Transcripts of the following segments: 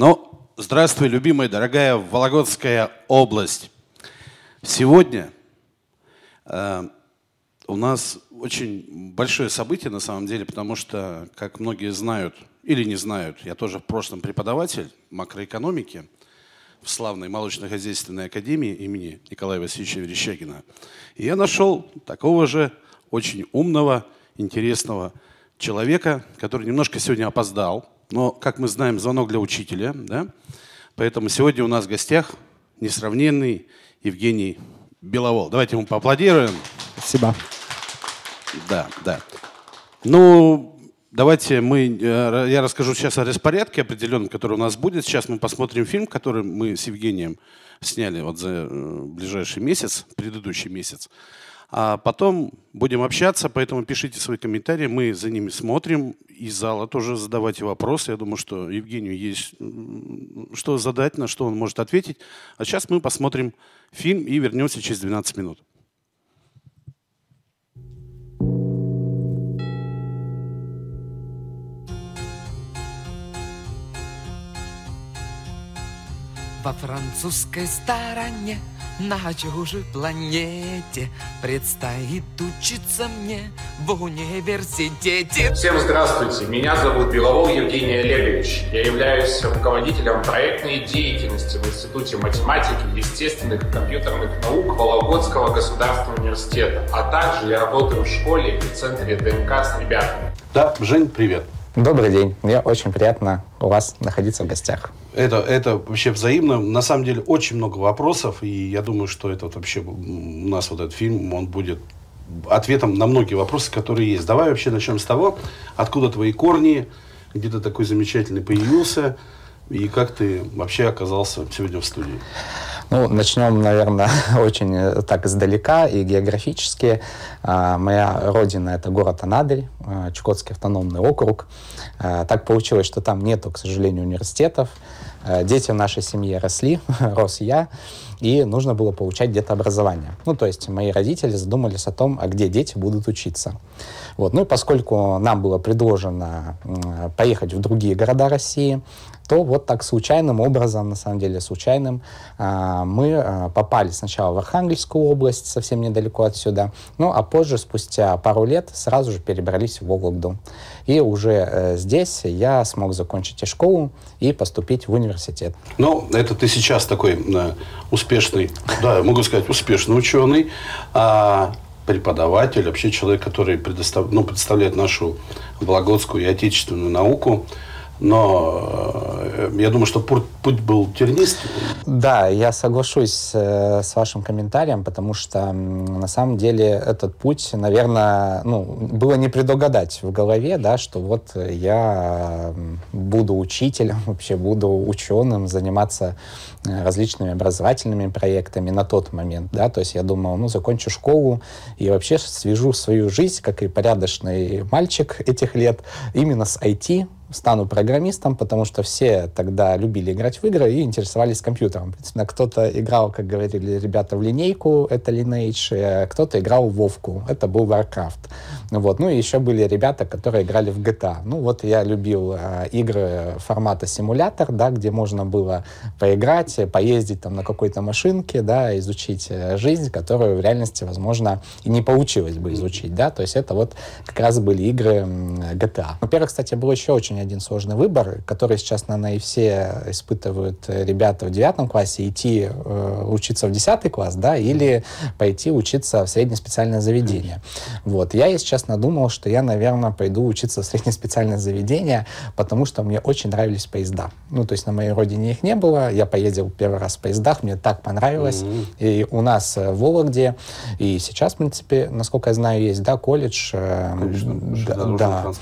Но ну, здравствуй, любимая, дорогая Вологодская область. Сегодня э, у нас очень большое событие на самом деле, потому что, как многие знают или не знают, я тоже в прошлом преподаватель макроэкономики в славной молочно-хозяйственной академии имени Николая Васильевича Верещагина. И я нашел такого же очень умного, интересного человека, который немножко сегодня опоздал, но, как мы знаем, звонок для учителя. Да? Поэтому сегодня у нас в гостях несравненный Евгений Беловол. Давайте ему поаплодируем. Спасибо. Да, да. Ну, давайте мы... Э, я расскажу сейчас о распорядке определенном, который у нас будет. Сейчас мы посмотрим фильм, который мы с Евгением сняли вот за э, ближайший месяц, предыдущий месяц. А потом будем общаться, поэтому пишите свои комментарии, мы за ними смотрим. Из зала тоже задавайте вопросы. Я думаю, что Евгению есть что задать, на что он может ответить. А сейчас мы посмотрим фильм и вернемся через 12 минут. Во французской стороне на чужой планете предстоит учиться мне в университете. Всем здравствуйте, меня зовут Белов Евгений Олегович. Я являюсь руководителем проектной деятельности в Институте математики, естественных и компьютерных наук Вологодского государственного университета, а также я работаю в школе и центре ДНК с ребятами. Да, Жень, привет. Добрый день. Мне очень приятно у вас находиться в гостях. Это, это вообще взаимно. На самом деле очень много вопросов, и я думаю, что этот вообще у нас вот этот фильм, он будет ответом на многие вопросы, которые есть. Давай вообще начнем с того, откуда твои корни, где ты такой замечательный появился, и как ты вообще оказался сегодня в студии. Ну, начнем, наверное, очень э, так издалека и географически. А, моя родина — это город Анадырь, а, Чукотский автономный округ. А, так получилось, что там нету, к сожалению, университетов. Э, дети в нашей семье росли, рос я, и нужно было получать где-то образование. Ну, то есть мои родители задумались о том, а где дети будут учиться. Вот. Ну и поскольку нам было предложено поехать в другие города России, то вот так случайным образом, на самом деле случайным, а, мы э, попали сначала в Архангельскую область, совсем недалеко отсюда, ну а позже, спустя пару лет, сразу же перебрались в Вологду. И уже э, здесь я смог закончить и школу, и поступить в университет. Ну, это ты сейчас такой э, успешный, да, могу сказать, успешный ученый, а преподаватель, вообще человек, который предостав, ну, представляет нашу вологодскую и отечественную науку – но э, я думаю, что путь был тернист. Да, я соглашусь э, с вашим комментарием, потому что на самом деле этот путь, наверное, ну, было не предугадать в голове, да, что вот я буду учителем, вообще буду ученым, заниматься э, различными образовательными проектами на тот момент, да, то есть я думал, ну, закончу школу и вообще свяжу свою жизнь, как и порядочный мальчик этих лет, именно с IT, стану программистом, потому что все тогда любили играть в игры и интересовались компьютером. Принципно, кто-то играл, как говорили ребята, в линейку, это Lineage, э, кто-то играл в Вовку, это был Warcraft. Вот. Ну и еще были ребята, которые играли в GTA. Ну вот я любил э, игры формата симулятор, да, где можно было поиграть, поездить там на какой-то машинке, да, изучить э, жизнь, которую в реальности, возможно, и не получилось бы изучить, да, то есть это вот как раз были игры GTA. Ну, во-первых, кстати, был еще очень не один сложный выбор, который сейчас, наверное, и все испытывают э, ребята в девятом классе, идти э, учиться в десятый класс, да, или пойти учиться в среднее специальное заведение. Вот, я, если честно, думал, что я, наверное, пойду учиться в среднее специальное заведение, потому что мне очень нравились поезда. Ну, то есть на моей родине их не было, я поездил первый раз в поездах, мне так понравилось. Mm-hmm. И у нас э, в Вологде, и сейчас, в принципе, насколько я знаю, есть, да, колледж. Э, колледж да, да, да,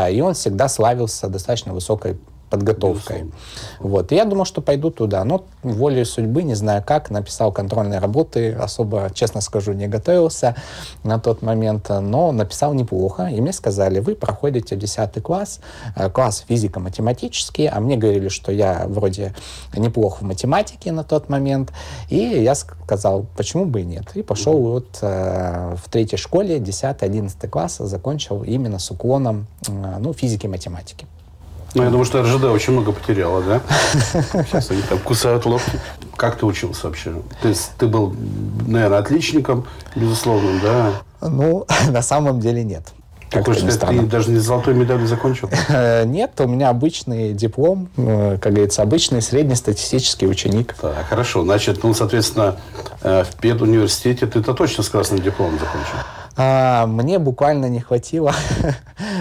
да, и он всегда славился с достаточно высокой подготовкой. Вот. И я думал, что пойду туда, но волей судьбы, не знаю как, написал контрольные работы, особо, честно скажу, не готовился на тот момент, но написал неплохо, и мне сказали, вы проходите 10 класс, э, класс физико-математический, а мне говорили, что я вроде неплох в математике на тот момент, и я сказал, почему бы и нет, и пошел да. вот э, в третьей школе, 10-11 класс закончил именно с уклоном, э, ну, физики-математики. Ну, я думаю, что РЖД очень много потеряла, да? Сейчас они там кусают локти. Как ты учился вообще? Ты, ты был, наверное, отличником, безусловно, да? Ну, на самом деле нет. Как ты, ты даже не золотой медалью закончил? Э, нет, у меня обычный диплом, э, как говорится, обычный среднестатистический ученик. Так, хорошо. Значит, ну, соответственно, э, в педуниверситете ты-то точно с красным дипломом закончил? А, мне буквально не хватило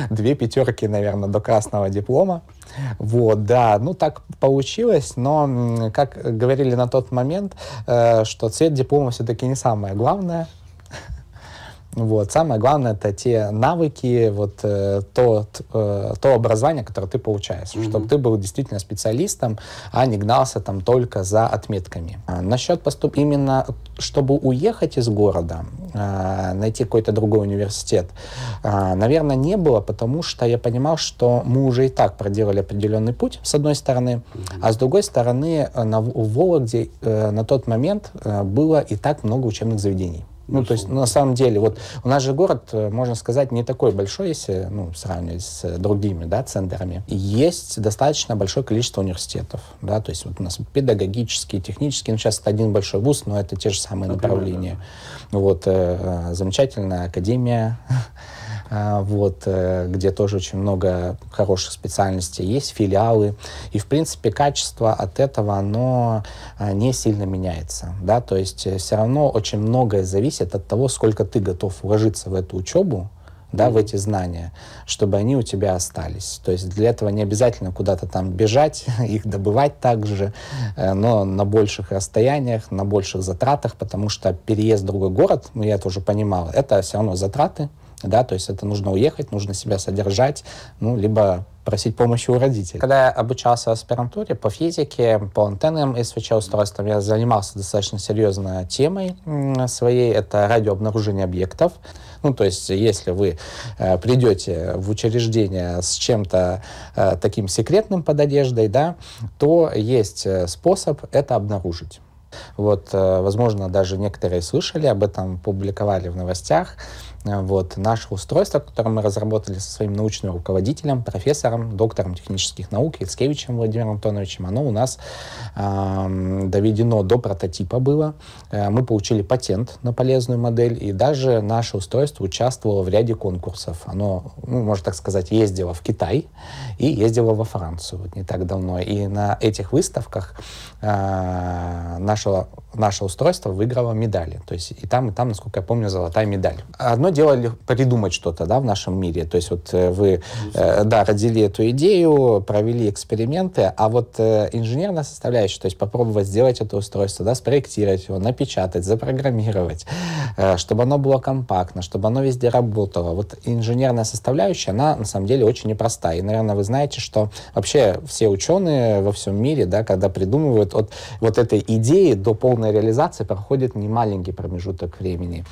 две пятерки, наверное, до красного диплома. Вот, да, ну так получилось, но, как говорили на тот момент, э, что цвет диплома все-таки не самое главное, вот. Самое главное это те навыки, вот э, то, э, то образование, которое ты получаешь, mm-hmm. чтобы ты был действительно специалистом, а не гнался там только за отметками. А, насчет поступ именно чтобы уехать из города, э, найти какой-то другой университет, э, наверное, не было, потому что я понимал, что мы уже и так проделали определенный путь, с одной стороны, mm-hmm. а с другой стороны, э, на, в Вологде э, на тот момент э, было и так много учебных заведений. Ну, то есть, на самом деле, вот у нас же город, э, можно сказать, не такой большой, если ну, сравнивать с э, другими да, центрами. Есть достаточно большое количество университетов. Да, то есть вот у нас педагогический, технический, ну, сейчас это один большой вуз, но это те же самые Например, направления. Да. Вот, э, э, замечательная академия А, вот, э, где тоже очень много хороших специальностей есть, филиалы. И, в принципе, качество от этого, оно а, не сильно меняется, да, то есть э, все равно очень многое зависит от того, сколько ты готов вложиться в эту учебу, да, mm-hmm. в эти знания, чтобы они у тебя остались. То есть для этого не обязательно куда-то там бежать, их добывать также, э, но на больших расстояниях, на больших затратах, потому что переезд в другой город, ну, я это уже понимал, это все равно затраты, да, то есть это нужно уехать, нужно себя содержать, ну, либо просить помощи у родителей. Когда я обучался в аспирантуре по физике, по антенным СВЧ-устройствам, я занимался достаточно серьезной темой своей, это радиообнаружение объектов. Ну, то есть, если вы э, придете в учреждение с чем-то э, таким секретным под одеждой, да, то есть э, способ это обнаружить. Вот, э, возможно, даже некоторые слышали об этом, публиковали в новостях. Э, вот, наших устройств, которое мы разработали со своим научным руководителем, профессором, доктором технических наук Яцкевичем Владимиром Антоновичем, оно у нас э, доведено до прототипа было. Э, мы получили патент на полезную модель, и даже наше устройство участвовало в ряде конкурсов. Оно, ну, можно так сказать, ездило в Китай и ездило во Францию вот не так давно. И на этих выставках э, нашего наше устройство выиграло медали. То есть и там, и там, насколько я помню, золотая медаль. Одно одно дело придумать что-то да, в нашем мире. То есть вот э, вы э, да, родили эту идею, провели эксперименты, а вот э, инженерная составляющая, то есть попробовать сделать это устройство, да, спроектировать его, напечатать, запрограммировать, чтобы оно было компактно, чтобы оно везде работало. Вот инженерная составляющая, она на самом деле очень непростая. И, наверное, вы знаете, что вообще все ученые во всем мире, да, когда придумывают от вот этой идеи до полной реализации проходит немаленький промежуток времени.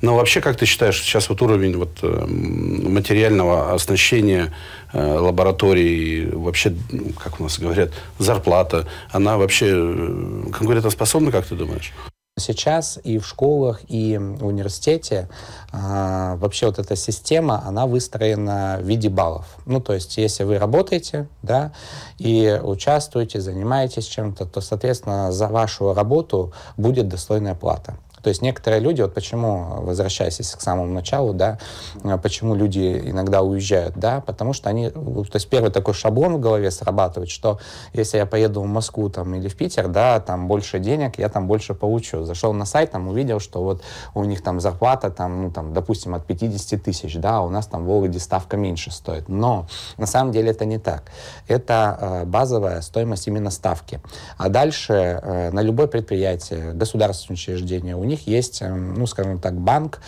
Но вообще, как ты считаешь, сейчас вот уровень вот э, материального оснащения э, лабораторий, вообще, ну, как у нас говорят, зарплата, она вообще э, конкурентоспособна, как ты думаешь? Сейчас и в школах, и в университете а, вообще вот эта система, она выстроена в виде баллов. Ну, то есть, если вы работаете, да, и участвуете, занимаетесь чем-то, то, соответственно, за вашу работу будет достойная плата. То есть некоторые люди, вот почему, возвращаясь к самому началу, да, э, почему люди иногда уезжают, да, потому что они, то есть первый такой шаблон в голове срабатывает, что если я поеду в Москву там или в Питер, да, там больше денег, я там больше получу. Зашел на сайт, там увидел, что вот у них там зарплата там, ну там, допустим, от 50 тысяч, да, а у нас там в Вологде ставка меньше стоит. Но на самом деле это не так. Это э, базовая стоимость именно ставки. А дальше э, на любое предприятие, государственное учреждение, них есть, э, ну, скажем так, банк,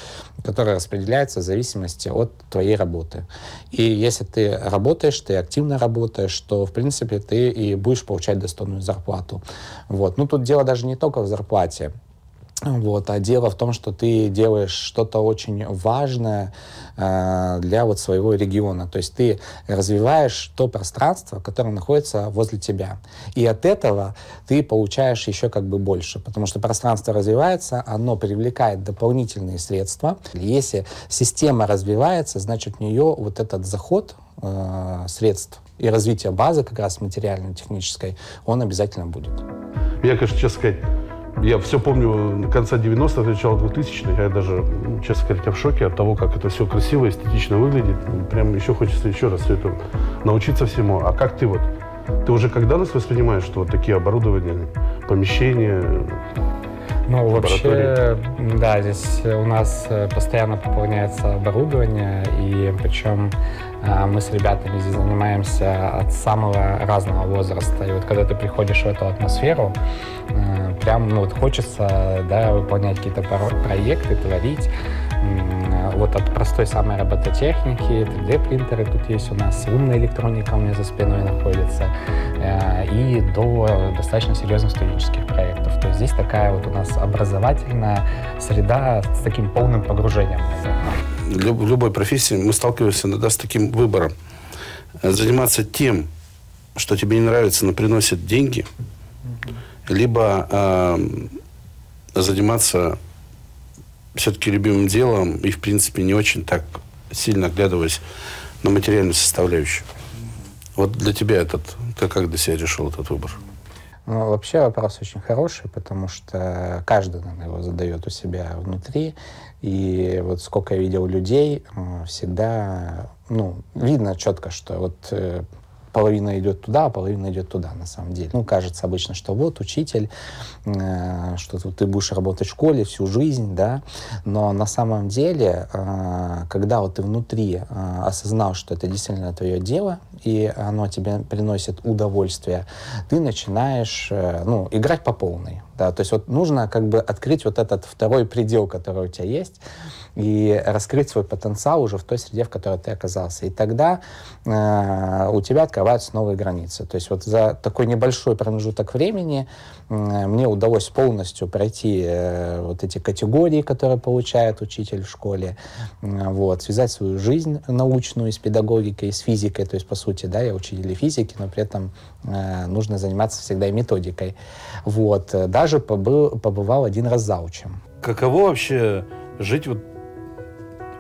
который распределяется в зависимости от твоей работы. И если ты работаешь, ты активно работаешь, то, в принципе, ты и будешь получать достойную зарплату. Вот. Ну, тут дело даже не только в зарплате. Вот. А дело в том, что ты делаешь что-то очень важное э, для вот своего региона. То есть ты развиваешь то пространство, которое находится возле тебя. И от этого ты получаешь еще как бы больше, потому что пространство развивается, оно привлекает дополнительные средства. Если система развивается, значит у нее вот этот заход э, средств и развитие базы как раз материально-технической, он обязательно будет. Я, конечно, честно сказать, я все помню конца 90-х, начала 2000-х. Я даже, ну, честно говоря, в шоке от того, как это все красиво, эстетично выглядит. Прям еще хочется еще раз все это научиться всему. А как ты вот? Ты уже когда нас воспринимаешь, что вот такие оборудования, помещения, ну, вообще, да, здесь у нас э, постоянно пополняется оборудование, и причем э, мы с ребятами здесь занимаемся от самого разного возраста. И вот когда ты приходишь в эту атмосферу, э, прям ну, вот хочется да, выполнять какие-то проекты, творить. Вот от простой самой робототехники, 3D-принтеры тут есть у нас, умная электроника у меня за спиной находится, э, и до достаточно серьезных студенческих проектов. То есть здесь такая вот у нас образовательная среда с таким полным погружением. Люб, любой профессии мы сталкиваемся иногда с таким выбором. Заниматься тем, что тебе не нравится, но приносит деньги – либо э, заниматься все-таки любимым делом и, в принципе, не очень так сильно оглядываясь на материальную составляющую. Вот для тебя этот, ты как для себя решил этот выбор? Ну, вообще вопрос очень хороший, потому что каждый наверное, его задает у себя внутри. И вот сколько я видел людей, всегда ну, видно четко, что вот э, половина идет туда, а половина идет туда, на самом деле. Ну, кажется обычно, что вот учитель, э, что ты будешь работать в школе всю жизнь, да, но на самом деле, э, когда вот ты внутри э, осознал, что это действительно твое дело, и оно тебе приносит удовольствие, ты начинаешь, э, ну, играть по полной, да, то есть вот нужно как бы открыть вот этот второй предел, который у тебя есть, и раскрыть свой потенциал уже в той среде, в которой ты оказался. И тогда э, у тебя открываются новые границы. То есть вот за такой небольшой промежуток времени э, мне удалось полностью пройти э, вот эти категории, которые получает учитель в школе, э, вот, связать свою жизнь научную с педагогикой, с физикой, то есть по сути, да, я учитель физики, но при этом э, нужно заниматься всегда и методикой. Вот, э, даже побыл, побывал один раз заучим. Каково вообще жить вот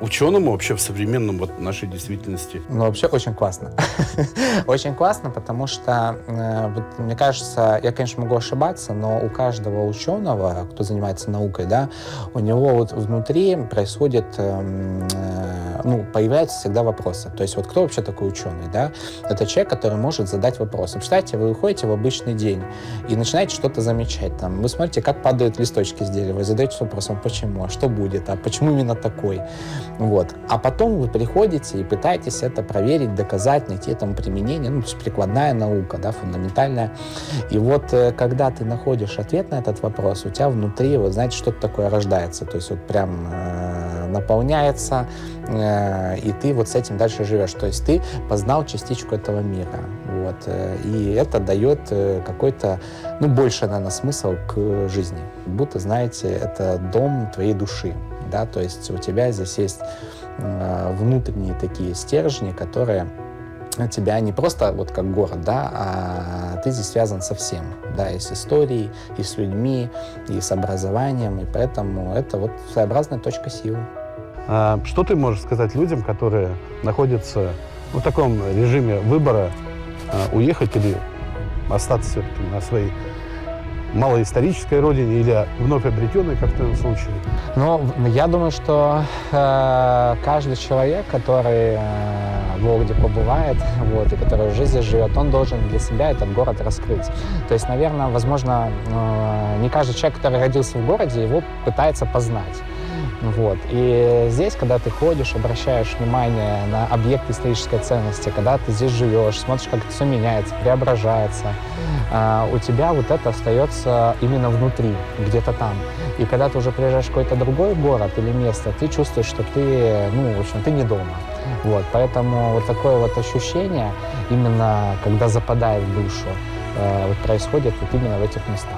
ученому вообще в современном вот нашей действительности? Ну, вообще очень классно. очень классно, потому что, э, мне кажется, я, конечно, могу ошибаться, но у каждого ученого, кто занимается наукой, да, у него вот внутри происходит эм, э, ну, появляются всегда вопросы. То есть вот кто вообще такой ученый, да? Это человек, который может задать вопрос. Представьте, вы уходите в обычный день и начинаете что-то замечать там. Вы смотрите, как падают листочки с дерева, и задаете вопрос, почему, а что будет, а почему именно такой? Вот. А потом вы приходите и пытаетесь это проверить, доказать, найти этому применение. Ну, то есть прикладная наука, да, фундаментальная. И вот э, когда ты находишь ответ на этот вопрос, у тебя внутри, вот знаете, что-то такое рождается. То есть вот прям э, наполняется, э, и ты вот с этим дальше живешь. То есть ты познал частичку этого мира. Вот. Э, и это дает э, какой-то, ну, больше, наверное, смысл к жизни. Будто, знаете, это дом твоей души да, то есть у тебя здесь есть а, внутренние такие стержни, которые тебя не просто вот как город, да, а ты здесь связан со всем, да, и с историей, и с людьми, и с образованием, и поэтому это вот своеобразная точка силы. А что ты можешь сказать людям, которые находятся в таком режиме выбора, а, уехать или остаться на своей малоисторической родине или вновь обретенной, как в твоем случае? Ну, я думаю, что э, каждый человек, который э, в городе побывает, вот, и который в жизни живет, он должен для себя этот город раскрыть. То есть, наверное, возможно, э, не каждый человек, который родился в городе, его пытается познать. Вот. И здесь, когда ты ходишь, обращаешь внимание на объект исторической ценности, когда ты здесь живешь, смотришь, как это все меняется, преображается, а, у тебя вот это остается именно внутри, где-то там. И когда ты уже приезжаешь в какой-то другой город или место, ты чувствуешь, что ты, ну, в общем, ты не дома. Вот. Поэтому вот такое вот ощущение, именно когда западает в душу, э, вот происходит вот именно в этих местах.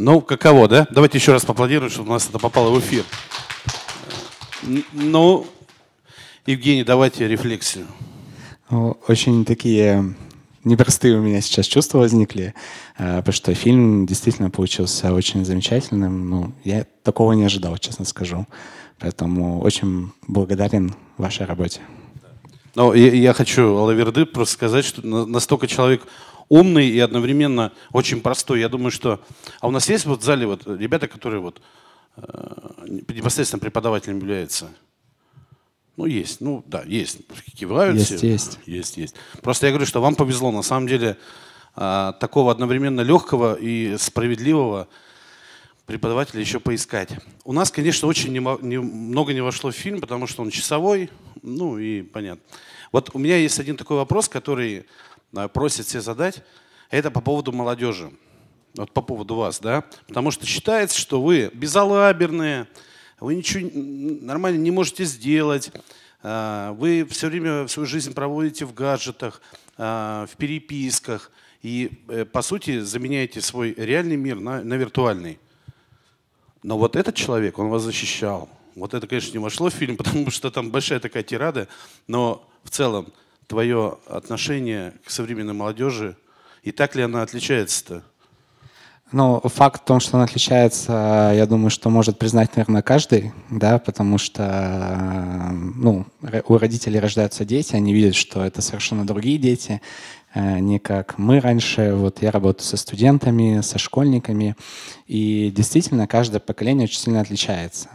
Ну, каково, да? Давайте еще раз поаплодируем, чтобы у нас это попало в эфир. Ну, Евгений, давайте рефлексию. Ну, очень такие непростые у меня сейчас чувства возникли, э, потому что фильм действительно получился очень замечательным. Ну, я такого не ожидал, честно скажу. Поэтому очень благодарен вашей работе. Ну, я, я хочу Алаверды просто сказать, что настолько человек умный и одновременно очень простой. Я думаю, что... А у нас есть вот в зале вот ребята, которые вот э, непосредственно преподавателем являются? Ну, есть. Ну, да, есть. Кивают есть, все. Есть, есть. Есть, Просто я говорю, что вам повезло. На самом деле, а, такого одновременно легкого и справедливого преподавателя еще поискать. У нас, конечно, очень немного не вошло в фильм, потому что он часовой, ну и понятно. Вот у меня есть один такой вопрос, который Э, просит все задать, это по поводу молодежи. Вот по поводу вас, да? Потому что считается, что вы безалаберные, вы ничего нормально не можете сделать, э, вы все время свою жизнь проводите в гаджетах, э, в переписках и, по сути, заменяете свой реальный мир на, на виртуальный. Но вот этот человек, он вас защищал. Вот это, конечно, не вошло в фильм, потому что там большая такая тирада, но в целом – твое отношение к современной молодежи и так ли она отличается-то? Ну, факт в том, что она отличается, э, я думаю, что может признать, наверное, каждый, да, потому что, э, ну, у родителей рождаются дети, они видят, что это совершенно другие дети, э, не как мы раньше. Вот я работаю со студентами, со школьниками, и действительно каждое поколение очень сильно отличается.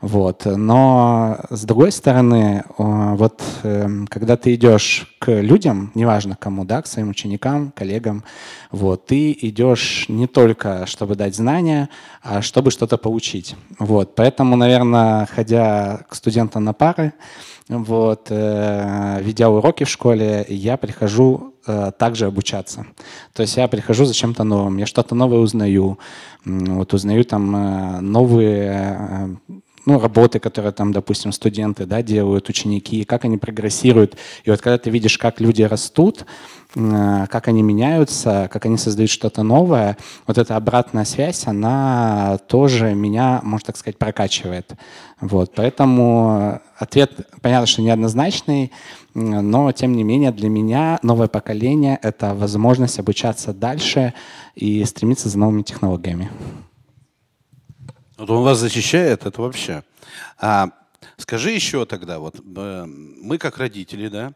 Вот. Но, с другой стороны, э, вот э, когда ты идешь к людям, неважно кому, да, к своим ученикам, коллегам, вот, ты идешь не только, чтобы дать знания, а чтобы что-то получить. Вот. Поэтому, наверное, ходя к студентам на пары, вот, э, ведя уроки в школе, я прихожу также обучаться. То есть я прихожу за чем-то новым, я что-то новое узнаю, вот узнаю там новые ну, работы, которые там, допустим, студенты да, делают, ученики, как они прогрессируют. И вот когда ты видишь, как люди растут, э, как они меняются, как они создают что-то новое, вот эта обратная связь, она тоже меня, можно так сказать, прокачивает. Вот. Поэтому э, ответ, понятно, что неоднозначный, но тем не менее для меня новое поколение — это возможность обучаться дальше и стремиться за новыми технологиями. Вот он вас защищает, это вообще. А, скажи еще тогда, вот э, мы как родители, да,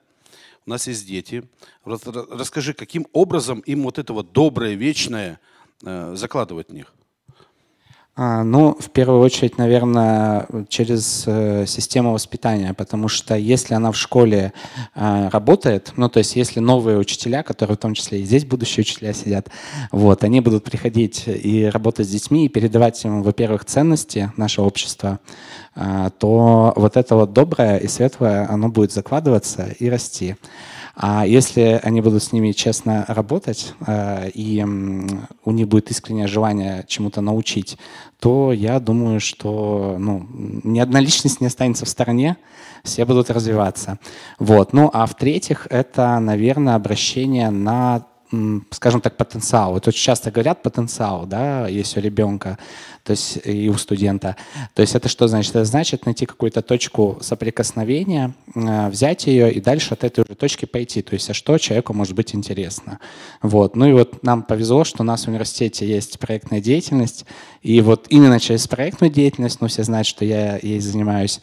у нас есть дети. Расскажи, каким образом им вот это вот доброе, вечное э, закладывать в них? А, ну, в первую очередь, наверное, через э, систему воспитания, потому что если она в школе а, работает, ну, то есть если новые учителя, которые в том числе и здесь будущие учителя сидят, вот, они будут приходить и работать с детьми и передавать им, во-первых, ценности нашего общества, а, то вот это вот доброе и светлое, оно будет закладываться и расти. А если они будут с ними честно работать, э, и у них будет искреннее желание чему-то научить, то я думаю, что ну, ни одна личность не останется в стороне, все будут развиваться. Вот. Ну а в-третьих, это, наверное, обращение на скажем так, потенциал. Вот очень часто говорят потенциал, да, есть у ребенка, то есть э, и у студента. То есть это что значит? Это значит найти какую-то точку соприкосновения, э, взять ее и дальше от этой уже точки пойти. То есть а что человеку может быть интересно. Вот. Ну и вот нам повезло, что у нас в университете есть проектная деятельность, и вот именно через проектную деятельность, ну все знают, что я ей занимаюсь,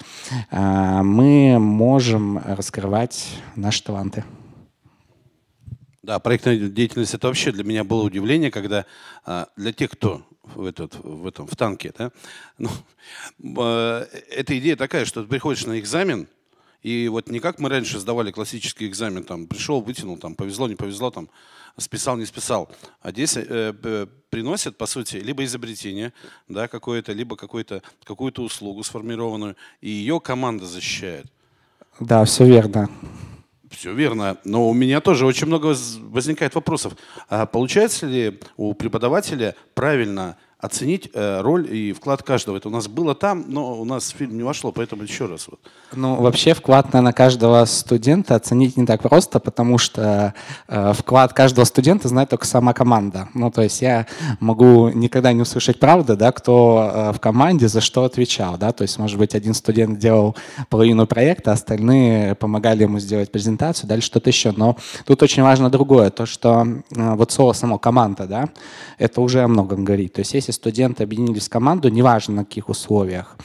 э, мы можем раскрывать наши таланты. Да, проектная деятельность это вообще для меня было удивление, когда а, для тех, кто в, этот, в этом в танке, да, ну, а, эта идея такая, что ты приходишь на экзамен, и вот не как мы раньше сдавали классический экзамен, там пришел, вытянул, там повезло, не повезло, там списал, не списал. А здесь э, э, приносят, по сути, либо изобретение, да, какое-то, либо какую-то какую услугу сформированную, и ее команда защищает. Да, все верно. Все верно. Но у меня тоже очень много возникает вопросов. А получается ли у преподавателя правильно оценить э, роль и вклад каждого. Это у нас было там, но у нас фильм не вошло, поэтому еще раз. Вот. Ну, вообще вклад, наверное, каждого студента оценить не так просто, потому что э, вклад каждого студента знает только сама команда. Ну, то есть я могу никогда не услышать правды, да, кто э, в команде за что отвечал, да, то есть, может быть, один студент делал половину проекта, остальные помогали ему сделать презентацию, дальше что-то еще. Но тут очень важно другое, то, что э, вот слово само команда, да, это уже о многом говорит. То есть если если студенты объединились в команду, неважно на каких условиях,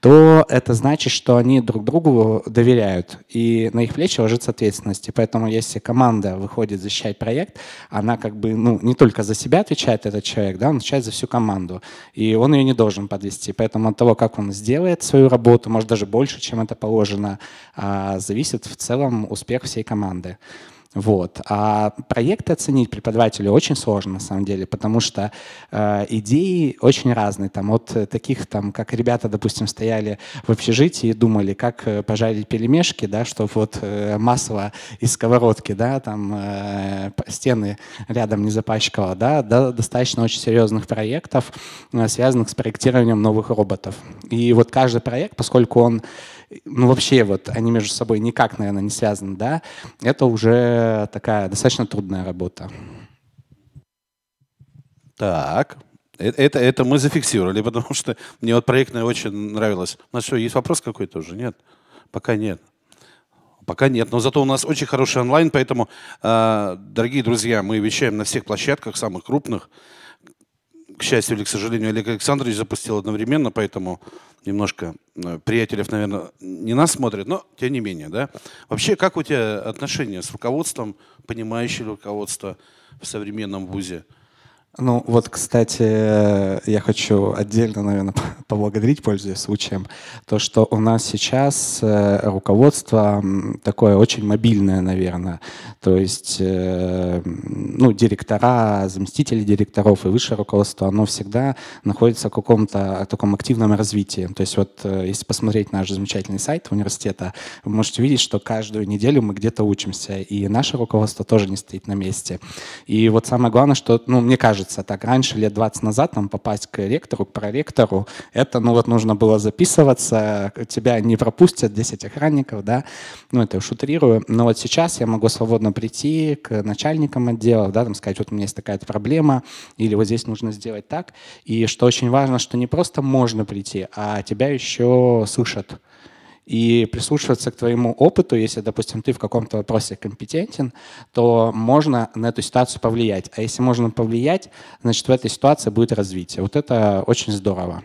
то это значит, что они друг другу доверяют, и на их плечи ложится ответственность. И поэтому если команда выходит защищать проект, она как бы ну, не только за себя отвечает этот человек, да, он отвечает за всю команду, и он ее не должен подвести. Поэтому от того, как он сделает свою работу, может даже больше, чем это положено, а, зависит в целом успех всей команды. Вот. А проекты оценить преподавателю очень сложно, на самом деле, потому что э, идеи очень разные. Там, от таких, там, как ребята, допустим, стояли в общежитии и думали, как э, пожарить пельмешки, да, чтобы вот э, масло из сковородки, да, там э, стены рядом не запачкало, да, до достаточно очень серьезных проектов, э, связанных с проектированием новых роботов. И вот каждый проект, поскольку он ну вообще вот они между собой никак, наверное, не связаны, да, это уже такая достаточно трудная работа. Так, э, это, это мы зафиксировали, потому что мне вот проектная очень нравилась. У нас что, есть вопрос какой-то уже? Нет? Пока нет. Пока нет, но зато у нас очень хороший онлайн, поэтому, а, дорогие друзья, мы вещаем на всех площадках, самых крупных. К счастью или к сожалению, Олег Александрович запустил одновременно, поэтому немножко э, приятелев, наверное, не нас смотрит, но тем не менее, да. Вообще, как у тебя отношения с руководством, понимающим руководство в современном ВУЗе? Ну вот, кстати, я хочу отдельно, наверное, поблагодарить, пользуясь случаем, то, что у нас сейчас э, руководство такое очень мобильное, наверное. То есть, э, ну, директора, заместители директоров и высшее руководство, оно всегда находится в каком-то таком активном развитии. То есть вот, э, если посмотреть наш замечательный сайт университета, вы можете видеть, что каждую неделю мы где-то учимся, и наше руководство тоже не стоит на месте. И вот самое главное, что, ну, мне кажется, кажется, так раньше, лет 20 назад, там попасть к ректору, к проректору, это, ну вот нужно было записываться, тебя не пропустят 10 охранников, да, ну это я шутрирую, но вот сейчас я могу свободно прийти к начальникам отделов, да, там сказать, вот у меня есть такая-то проблема, или вот здесь нужно сделать так, и что очень важно, что не просто можно прийти, а тебя еще слышат, и прислушиваться к твоему опыту, если, допустим, ты в каком-то вопросе компетентен, то можно на эту ситуацию повлиять. А если можно повлиять, значит, в этой ситуации будет развитие. Вот это очень здорово.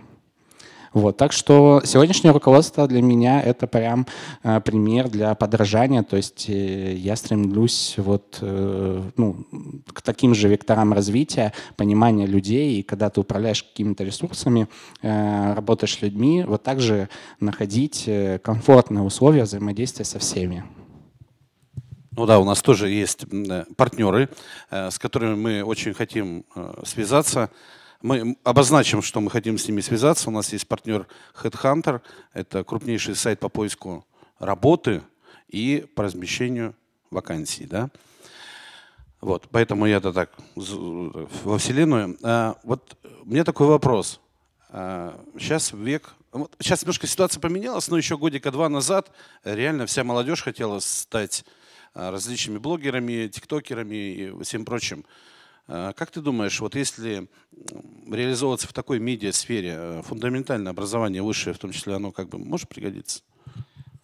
Вот, так что сегодняшнее руководство для меня это прям э, пример для подражания, то есть э, я стремлюсь вот, э, ну, к таким же векторам развития, понимания людей, и когда ты управляешь какими-то ресурсами, работаешь с людьми, вот также находить комфортные условия взаимодействия со всеми. Ну да, у нас тоже есть партнеры, с которыми мы очень хотим связаться мы обозначим, что мы хотим с ними связаться. У нас есть партнер Headhunter. Это крупнейший сайт по поиску работы и по размещению вакансий. Да? Вот, поэтому я это так во вселенную. А, вот у меня такой вопрос. А, сейчас век Сейчас немножко ситуация поменялась, но еще годика два назад реально вся молодежь хотела стать а, различными блогерами, тиктокерами и всем прочим. Э, как ты думаешь, вот если реализовываться в такой медиа сфере, э, фундаментальное образование высшее, в том числе оно как бы может пригодиться?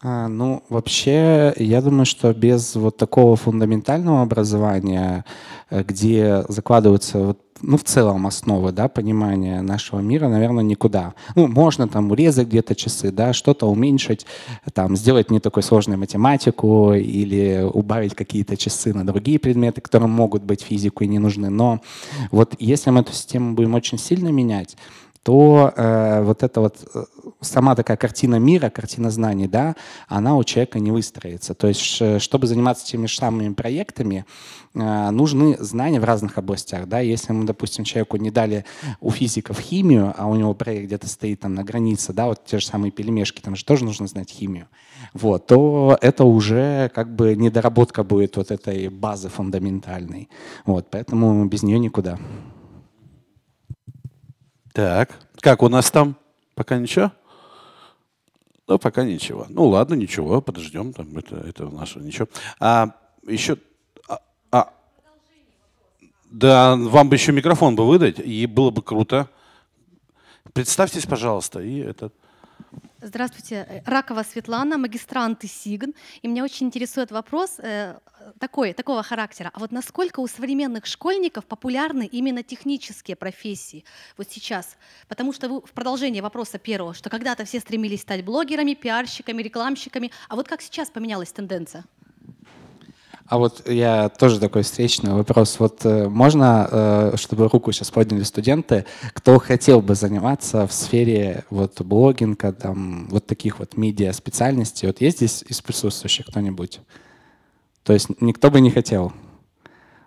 А, ну, вообще, я думаю, что без вот такого фундаментального образования, э, где закладываются вот ну, в целом основы, да, понимания нашего мира, наверное, никуда. Ну, можно там урезать где-то часы, да, что-то уменьшить, там, сделать не такой сложную математику или убавить какие-то часы на другие предметы, которые могут быть физику и не нужны. Но вот если мы эту систему будем очень сильно менять, то э, вот эта вот э, сама такая картина мира, картина знаний, да, она у человека не выстроится. То есть, чтобы заниматься теми же самыми проектами, э, нужны знания в разных областях, да. Если мы, допустим, человеку не дали у физиков химию, а у него проект где-то стоит там на границе, да, вот те же самые пельмешки, там же тоже нужно знать химию, вот, то это уже как бы недоработка будет вот этой базы фундаментальной. Вот, поэтому без нее никуда. Так, как у нас там? Пока ничего? Ну, пока ничего. Ну, ладно, ничего, подождем. Там это, это наше ничего. А еще... А, а, да, вам бы еще микрофон бы выдать, и было бы круто. Представьтесь, пожалуйста, и этот... Здравствуйте, Ракова Светлана, магистрант и СИГН. И меня очень интересует вопрос, э, такой, такого характера. А вот насколько у современных школьников популярны именно технические профессии вот сейчас? Потому что вы, в продолжение вопроса первого, что когда-то все стремились стать блогерами, пиарщиками, рекламщиками. А вот как сейчас поменялась тенденция? А вот я тоже такой встречный вопрос. Вот э, можно, э, чтобы руку сейчас подняли студенты, кто хотел бы заниматься в сфере вот блогинга, там, вот таких вот медиа специальностей? Вот есть здесь из присутствующих кто-нибудь? То есть никто бы не хотел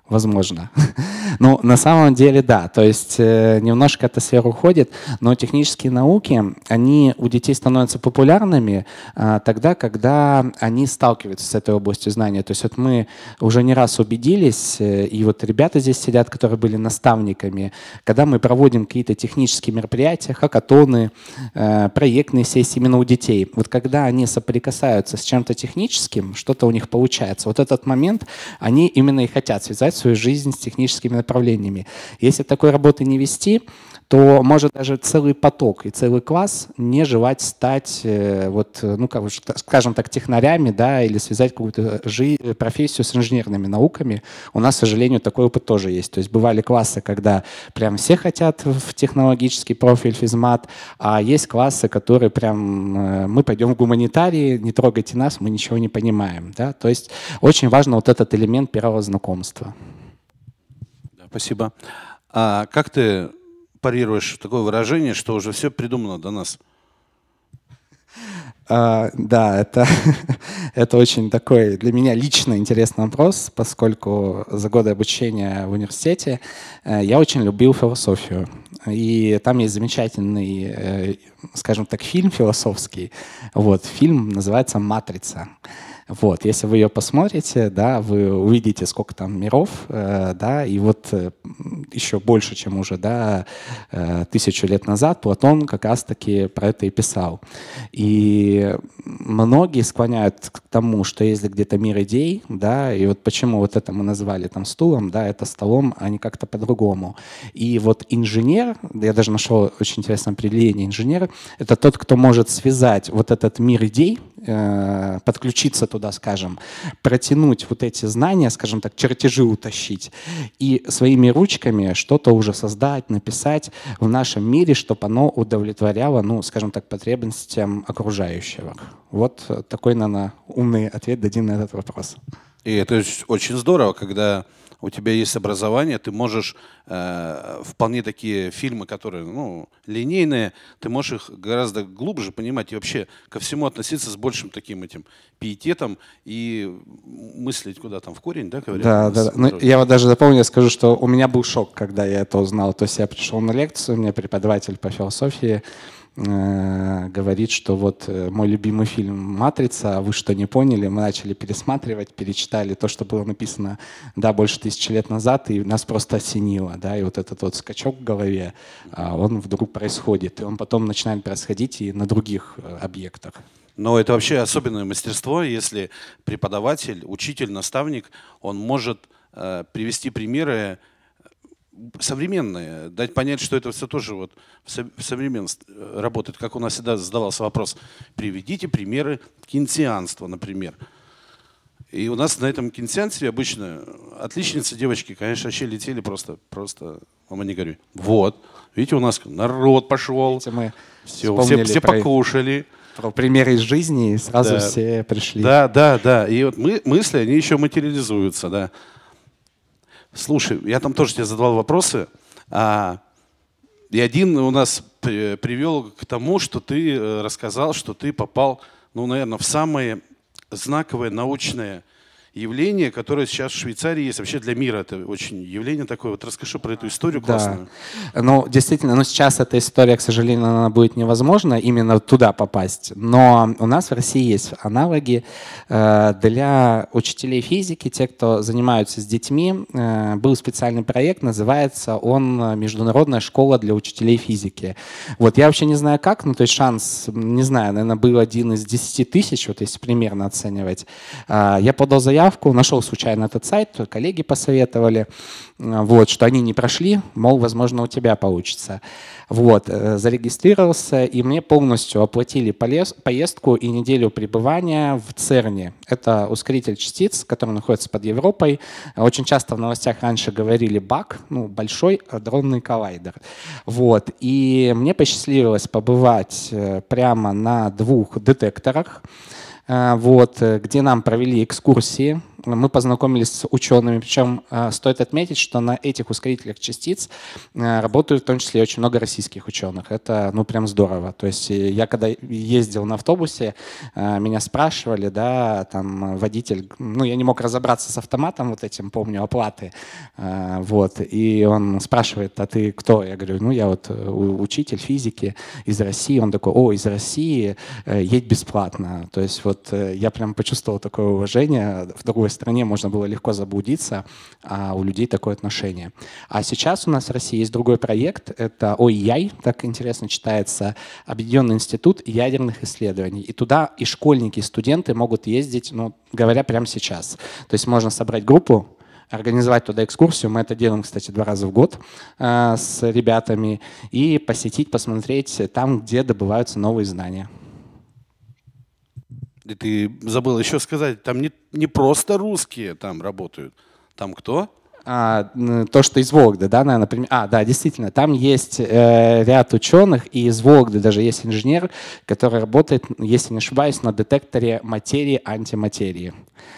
возможно. ну, на самом деле, да. То есть э, немножко эта сфера уходит, но технические науки, они у детей становятся популярными а, тогда, когда они сталкиваются с этой областью знания. То есть вот мы уже не раз убедились, э, и вот ребята здесь сидят, которые были наставниками, когда мы проводим какие-то технические мероприятия, хакатоны, э, проектные сессии именно у детей. Вот когда они соприкасаются с чем-то техническим, что-то у них получается. Вот этот момент они именно и хотят связать свою жизнь с техническими направлениями. Если такой работы не вести, то может даже целый поток и целый класс не желать стать, э, вот, э, ну, как, скажем так, технарями, да, или связать какую-то э, профессию с инженерными науками. У нас, к сожалению, такой опыт тоже есть. То есть бывали классы, когда прям все хотят в технологический профиль физмат, а есть классы, которые прям мы пойдем в гуманитарии, не трогайте нас, мы ничего не понимаем. Да? То есть очень важен вот этот элемент первого знакомства. спасибо. А как ты парируешь такое выражение, что уже все придумано до нас. Uh, да, это, это очень такой для меня лично интересный вопрос, поскольку за годы обучения в университете э, я очень любил философию. И там есть замечательный, э, скажем так, фильм философский. Вот, фильм называется «Матрица». Вот, если вы ее посмотрите, да, вы увидите, сколько там миров, э, да, и вот э, еще больше, чем уже, да, э, тысячу лет назад Платон как раз-таки про это и писал. И многие склоняют к тому, что если где-то мир идей, да, и вот почему вот это мы назвали там стулом, да, это столом, а не как-то по-другому. И вот инженер, я даже нашел очень интересное определение инженера, это тот, кто может связать вот этот мир идей, э, подключиться туда, скажем, протянуть вот эти знания, скажем так, чертежи утащить и своими ручками что-то уже создать, написать в нашем мире, чтобы оно удовлетворяло, ну, скажем так, потребностям окружающего. Вот такой, наверное, умный ответ дадим на этот вопрос. И это очень здорово, когда у тебя есть образование, ты можешь э, вполне такие фильмы, которые ну, линейные, ты можешь их гораздо глубже понимать и вообще ко всему относиться с большим таким этим пиететом и мыслить куда там в корень, да, говорят? Да, да. Ну, я вот даже запомнил, я скажу, что у меня был шок, когда я это узнал. То есть я пришел на лекцию, у меня преподаватель по философии, Э, говорит, что вот э, мой любимый фильм «Матрица», а вы что, не поняли? Мы начали пересматривать, перечитали то, что было написано, да, больше тысячи лет назад, и нас просто осенило, да, и вот этот вот скачок в голове, а, он вдруг происходит, и он потом начинает происходить и на других э, объектах. Но это вообще особенное мастерство, если преподаватель, учитель, наставник, он может привести примеры современные, дать понять, что это все тоже вот в современности э, работает. Как у нас всегда задавался вопрос, приведите примеры кинтианства, например. И у нас на этом кинтианстве обычно э, отличницы девочки, конечно, вообще летели просто, просто, мама не говорю. Вот, видите, у нас народ пошел, видите, мы все, все, все про... покушали. Про примеры из жизни, и сразу да. все пришли. Да, да, да. И вот мы, мысли, они еще материализуются, да. Слушай, я там тоже тебе задавал вопросы. А, и один у нас привел к тому, что ты э, рассказал, что ты попал, ну, наверное, в самые знаковые научные явление, которое сейчас в Швейцарии есть. Вообще для мира это очень явление такое. Вот расскажи про эту историю классную. Да. Ну, действительно, но ну, сейчас эта история, к сожалению, она будет невозможна именно туда попасть. Но у нас в России есть аналоги э, для учителей физики, те, кто занимаются с детьми. Э, был специальный проект, называется он «Международная школа для учителей физики». Вот я вообще не знаю как, но ну, то есть шанс, не знаю, наверное, был один из 10 тысяч, вот если примерно оценивать. Э, я подал заявку заявку, нашел случайно этот сайт, коллеги посоветовали, э, вот, что они не прошли, мол, возможно, у тебя получится. Вот, э, зарегистрировался, и мне полностью оплатили поездку и неделю пребывания в ЦЕРНе. Это ускоритель частиц, который находится под Европой. Очень часто в новостях раньше говорили БАК, ну, большой адронный э, коллайдер. Вот, и мне посчастливилось побывать прямо на двух детекторах, а, вот, э, где нам провели экскурсии мы познакомились с учеными. Причем а, стоит отметить, что на этих ускорителях частиц а, работают в том числе очень много российских ученых. Это ну прям здорово. То есть э, я когда ездил на автобусе, а, меня спрашивали, да, там водитель, ну я не мог разобраться с автоматом вот этим, помню, оплаты. Вот. И он спрашивает, а ты кто? Я говорю, ну я вот э, учитель физики из России. Он такой, о, из России, э, едь бесплатно. То есть вот я прям почувствовал такое уважение в другой стране можно было легко заблудиться, а у людей такое отношение. А сейчас у нас в России есть другой проект, это ОИЯЙ, так интересно читается, Объединенный институт ядерных исследований. И туда и школьники, и студенты могут ездить, ну, говоря прямо сейчас. То есть можно собрать группу, организовать туда экскурсию. Мы это делаем, кстати, два раза в год э, с ребятами. И посетить, посмотреть там, где добываются новые знания. И ты забыл еще сказать, там не, не просто русские там работают. Там кто? а, то, что из Вогда, да, например, а, да, действительно, там есть э, ряд ученых, и из Вогда даже есть инженер, который работает, если не ошибаюсь, на детекторе материи-антиматерии.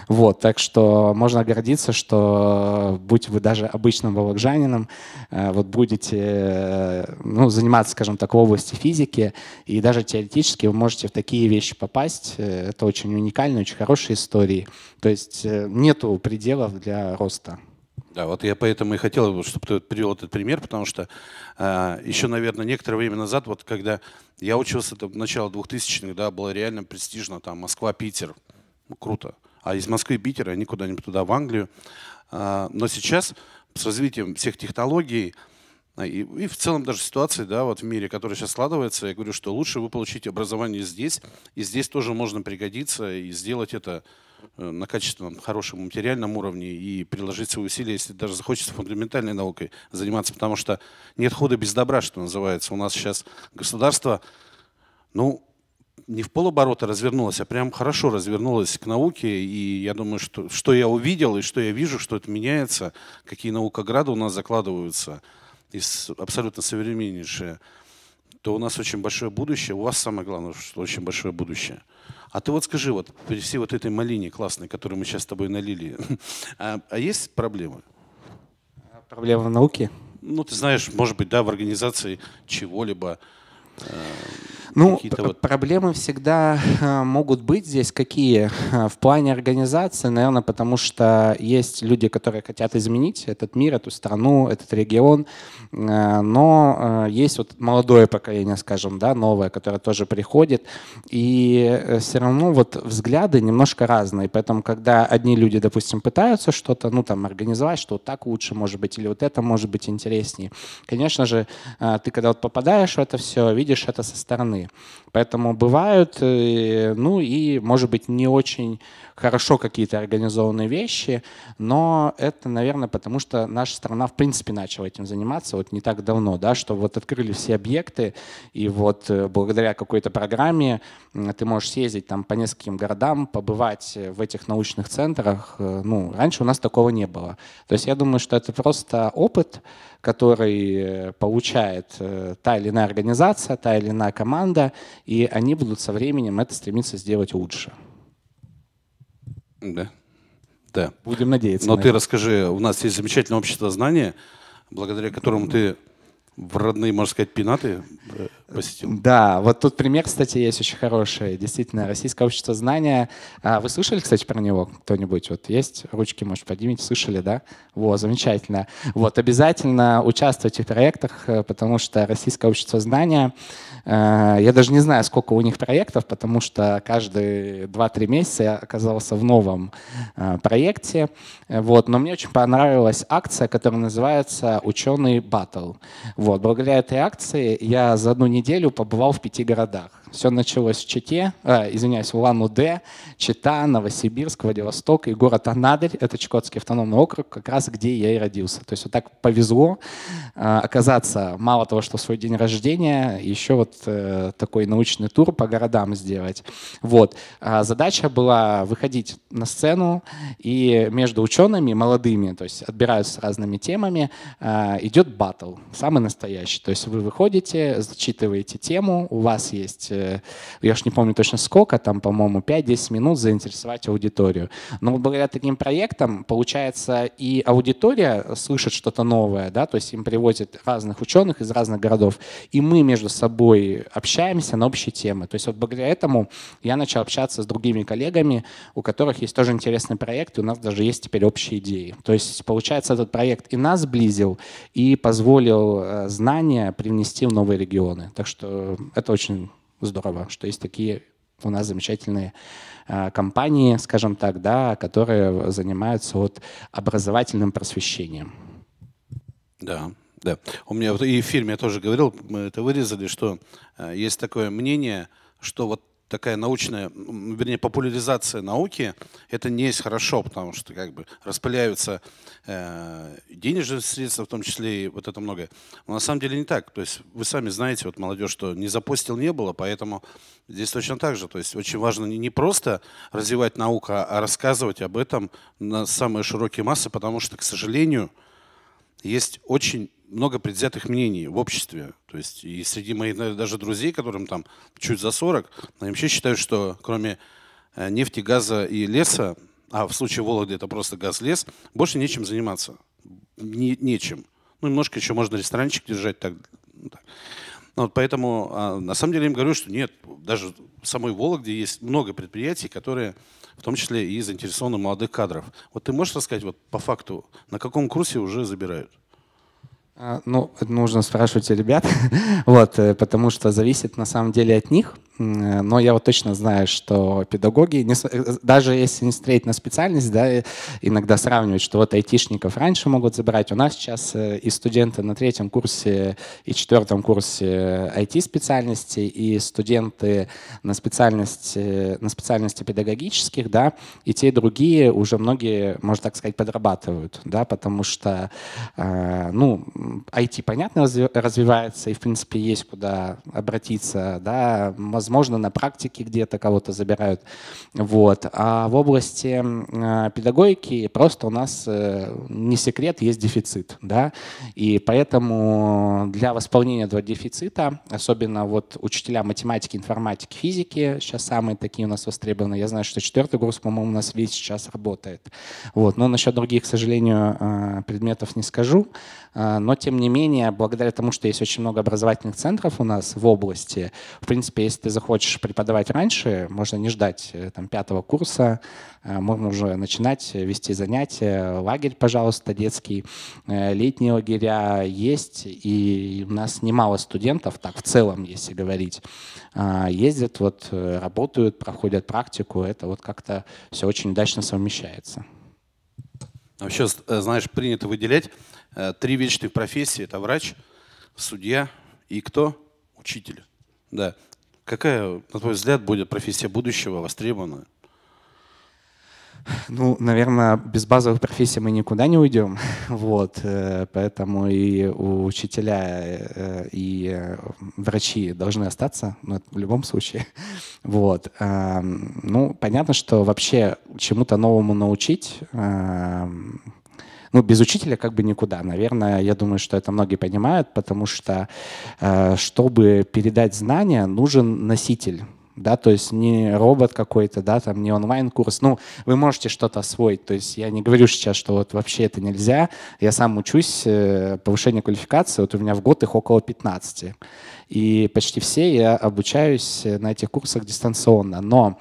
Вот, так что можно гордиться, что будь вы даже обычным вологжанином, э, вот будете э, ну, заниматься, скажем так, в области физики, и даже теоретически вы можете в такие вещи попасть. Э, это очень уникально, очень хорошие истории. То есть э, нету пределов для роста. Да, вот я поэтому и хотел, чтобы ты привел этот пример, потому что э, а, еще, наверное, некоторое время назад, вот когда я учился, это начало 2000-х, да, было реально престижно, там, Москва-Питер, ну, круто. А из Москвы и Питера они куда-нибудь туда, в Англию. Э, но сейчас с развитием всех технологий, а, и, и в целом даже ситуации, да, вот в мире, которая сейчас складывается, я говорю, что лучше вы получите образование здесь, и здесь тоже можно пригодиться и сделать это Э, на качественном, хорошем материальном уровне и приложить свои усилия, если даже захочется фундаментальной наукой заниматься, потому что нет хода без добра, что называется. У нас сейчас государство, ну, не в полоборота развернулось, а прям хорошо развернулось к науке. И я думаю, что, что я увидел и что я вижу, что это меняется, какие наукограды у нас закладываются, из абсолютно современнейшие, то у нас очень большое будущее. У вас самое главное, что очень большое будущее. А ты вот скажи, вот при всей вот этой малине классной, которую мы сейчас с тобой налили, а, а есть проблемы? Проблемы в науке? Ну, ты знаешь, может быть, да, в организации чего-либо. Ну, вот... проблемы всегда э, могут быть здесь. Какие? Э, в плане организации, наверное, потому что есть люди, которые хотят изменить этот мир, эту страну, этот регион. Э, но есть вот молодое поколение, скажем, да, новое, которое тоже приходит. И все равно вот взгляды немножко разные. Поэтому, когда одни люди, допустим, пытаются что-то, ну, там, организовать, что вот так лучше, может быть, или вот это может быть интереснее. Конечно же, ты когда вот попадаешь в это все, видишь, видишь это со стороны. Поэтому бывают, э, ну и, может быть, не очень хорошо какие-то организованные вещи, но это, наверное, потому что наша страна, в принципе, начала этим заниматься вот не так давно, да, что вот открыли все объекты, и вот э, благодаря какой-то программе ты можешь съездить там по нескольким городам, побывать э, в этих научных центрах. Ну, раньше у нас такого не было. То есть я думаю, что это просто опыт, который получает та или иная организация, та или иная команда, и они будут со временем это стремиться сделать лучше. Да. Да. Будем надеяться. Но на ты это. расскажи, у нас есть замечательное общество знания, благодаря которому ты в родные, можно сказать, пенаты э, посетил. Да, вот тут пример, кстати, есть очень хороший. Действительно, Российское общество знания. А вы слышали, кстати, про него кто-нибудь? Вот есть ручки, может, поднимите, слышали, да? Во, замечательно. Вот, обязательно участвуйте в проектах, э, потому что Российское общество знания, э, я даже не знаю, сколько у них проектов, потому что каждые 2-3 месяца я оказался в новом проекте. Вот, но мне очень понравилась акция, которая называется «Ученый батл». Вот, вот. Благодаря этой акции я за одну неделю побывал в пяти городах. Все началось в Чите, э, извиняюсь, в Улан-Удэ, Чита, Новосибирск, Владивосток и город Анадырь. Это Чукотский автономный округ, как раз где я и родился. То есть вот так повезло э, оказаться, мало того, что в свой день рождения, еще вот э, такой научный тур по городам сделать. Вот. А задача была выходить на сцену и между учеными молодыми, то есть отбираются разными темами, э, идет батл, самый настоящий. То есть вы выходите, зачитываете тему, у вас есть э, Э, я уж не помню точно сколько, там, по-моему, 5-10 минут заинтересовать аудиторию. Но благодаря таким проектам, получается, и аудитория слышит что-то новое, да, то есть им привозят разных ученых из разных городов, и мы между собой общаемся на общие темы. То есть вот благодаря этому я начал общаться с другими коллегами, у которых есть тоже интересный проект, и у нас даже есть теперь общие идеи. То есть, получается, этот проект и нас сблизил, и позволил э, знания привнести в новые регионы. Так что это очень здорово, что есть такие у нас замечательные а, компании, скажем так, да, которые занимаются вот образовательным просвещением. Да, да. У меня и в фильме я тоже говорил, мы это вырезали, что а, есть такое мнение, что вот такая научная, вернее, популяризация науки, это не есть хорошо, потому что как бы распыляются э, денежные средства, в том числе и вот это многое. Но на самом деле не так. То есть вы сами знаете, вот молодежь, что не запустил не было, поэтому здесь точно так же. То есть очень важно не просто развивать науку, а рассказывать об этом на самые широкие массы, потому что, к сожалению, есть очень много предвзятых мнений в обществе. То есть и среди моих даже друзей, которым там чуть за 40, они вообще считают, что кроме э, нефти, газа и леса, а в случае Вологды это просто газ-лес, больше нечем заниматься. Не, нечем. Ну, немножко еще можно ресторанчик держать. Так, ну, так. Ну, вот поэтому а, на самом деле им говорю, что нет, даже в самой Вологде есть много предприятий, которые в том числе и заинтересованы молодых кадров. Вот ты можешь рассказать вот по факту, на каком курсе уже забирают? А, ну, нужно спрашивать у ребят, вот, э, потому что зависит на самом деле от них. Э, но я вот точно знаю, что педагоги, не, э, даже если не смотреть на специальность, да, э, иногда сравнивать, что вот айтишников раньше могут забрать. У нас сейчас и студенты на третьем курсе и четвертом курсе IT-специальности, и студенты на специальности, на специальности педагогических, да, и те, и другие уже многие, можно так сказать, подрабатывают, да, потому что, а, ну, IT, понятно, развивается, и, в принципе, есть куда обратиться, да, возможно, на практике где-то кого-то забирают. Вот. А в области э, педагогики просто у нас э, не секрет, есть дефицит. Да? И поэтому для восполнения этого дефицита, особенно вот учителя математики, информатики, физики, сейчас самые такие у нас востребованы. Я знаю, что четвертый курс, по-моему, у нас весь сейчас работает. Вот. Но насчет других, к сожалению, э, предметов не скажу. Но, тем не менее, благодаря тому, что есть очень много образовательных центров у нас в области, в принципе, если ты захочешь преподавать раньше, можно не ждать э, там, пятого курса, э, можно уже начинать э, вести занятия. Лагерь, пожалуйста, детский, летние лагеря есть, и у нас немало студентов, так в целом, если говорить, а, ездят, вот, работают, проходят практику, это вот как-то все очень удачно совмещается. А вообще, знаешь, принято выделять три вечных профессии. Это врач, судья и кто? Учитель. Да. Какая, на твой взгляд, будет профессия будущего востребованная? Ну, наверное, без базовых профессий мы никуда не уйдем. Вот. Э, поэтому и учителя, э, и э, врачи должны остаться, но это в любом случае. Вот. Эм, ну, понятно, что вообще чему-то новому научить эм, ну, без учителя как бы никуда. Наверное, я думаю, что это многие понимают, потому что, э, чтобы передать знания, нужен носитель да, то есть не робот какой-то, да, там не онлайн-курс. Ну, вы можете что-то освоить, то есть я не говорю сейчас, что вот вообще это нельзя. Я сам учусь, э, повышение квалификации, вот у меня в год их около 15. И почти все я обучаюсь э, на этих курсах дистанционно. Но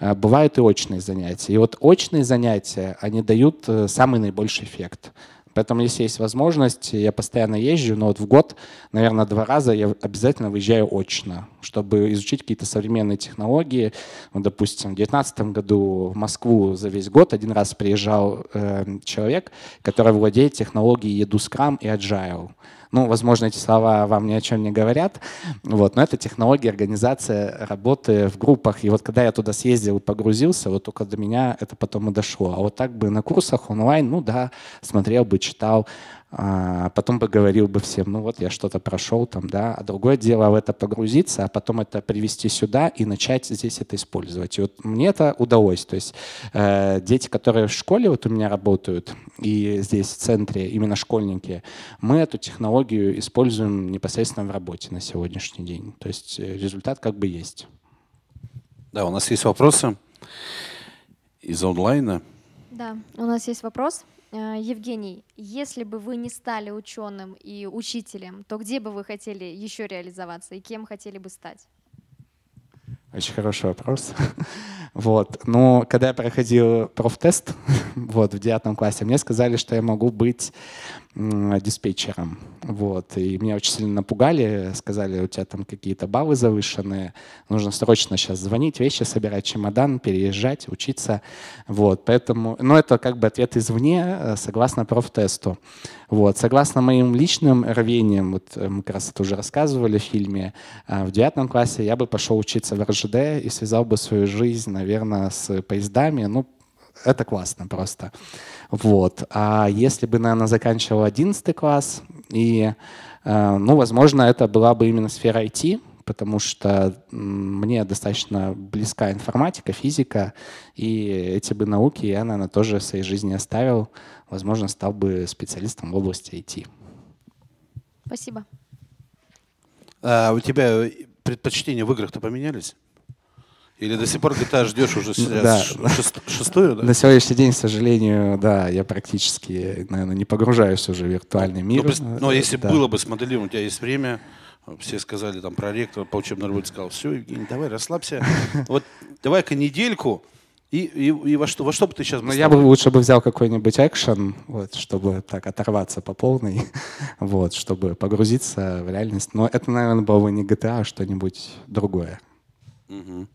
э, бывают и очные занятия. И вот очные занятия, они дают самый наибольший эффект. Поэтому, если есть возможность, я постоянно езжу, но вот в год, наверное, два раза я обязательно выезжаю очно, чтобы изучить какие-то современные технологии. Ну, допустим, в 2019 году в Москву за весь год один раз приезжал э, человек, который владеет технологией Edu Scrum и Agile. Ну, возможно, эти слова вам ни о чем не говорят, вот, но это технология организации работы в группах. И вот когда я туда съездил и погрузился, вот только до меня это потом и дошло. А вот так бы на курсах онлайн, ну да, смотрел бы, читал, а потом бы говорил бы всем, ну вот я что-то прошел там, да, а другое дело в это погрузиться, а потом это привести сюда и начать здесь это использовать. И вот мне это удалось, то есть э, дети, которые в школе вот у меня работают и здесь в центре именно школьники, мы эту технологию используем непосредственно в работе на сегодняшний день, то есть э, результат как бы есть. Да, у нас есть вопросы из онлайна. Да, у нас есть вопрос. Э, Евгений, если бы вы не стали ученым и учителем, то где бы вы хотели еще реализоваться и кем хотели бы стать? Очень хороший вопрос. Вот. Но когда я проходил профтест вот, в девятом классе, мне сказали, что я могу быть диспетчером. Вот. И меня очень сильно напугали, сказали, у тебя там какие-то баллы завышенные, нужно срочно сейчас звонить, вещи собирать, чемодан, переезжать, учиться. Вот. Поэтому, ну, это как бы ответ извне, э, согласно профтесту. Вот. Согласно моим личным рвениям, вот э, мы как раз это уже рассказывали в фильме, э, в девятом классе я бы пошел учиться в РЖД Д и связал бы свою жизнь, наверное, с поездами. Ну, это классно просто. Вот. А если бы, наверное, заканчивал 11 класс, и, э, ну, возможно, это была бы именно сфера IT, потому что мне достаточно близка информатика, физика, и эти бы науки я, наверное, тоже в своей жизни оставил. Возможно, стал бы специалистом в области IT. Спасибо. А у тебя предпочтения в играх-то поменялись? Или до сих пор GTA ждешь уже сейчас да. шестую? Да? На сегодняшний день, к сожалению, да, я практически, наверное, не погружаюсь уже в виртуальный ну, мир. Но, э, но ну, а если да. было бы смоделировано, у тебя есть время, все сказали там про ректора по учебной работе, сказал, все, Евгений, давай расслабься, вот давай-ка недельку, и, и, и во, что, во что бы ты сейчас Ну, я бы лучше бы взял какой-нибудь экшен, вот, чтобы так оторваться по полной, вот, чтобы погрузиться в реальность. Но это, наверное, было бы не GTA, а что-нибудь другое. Угу.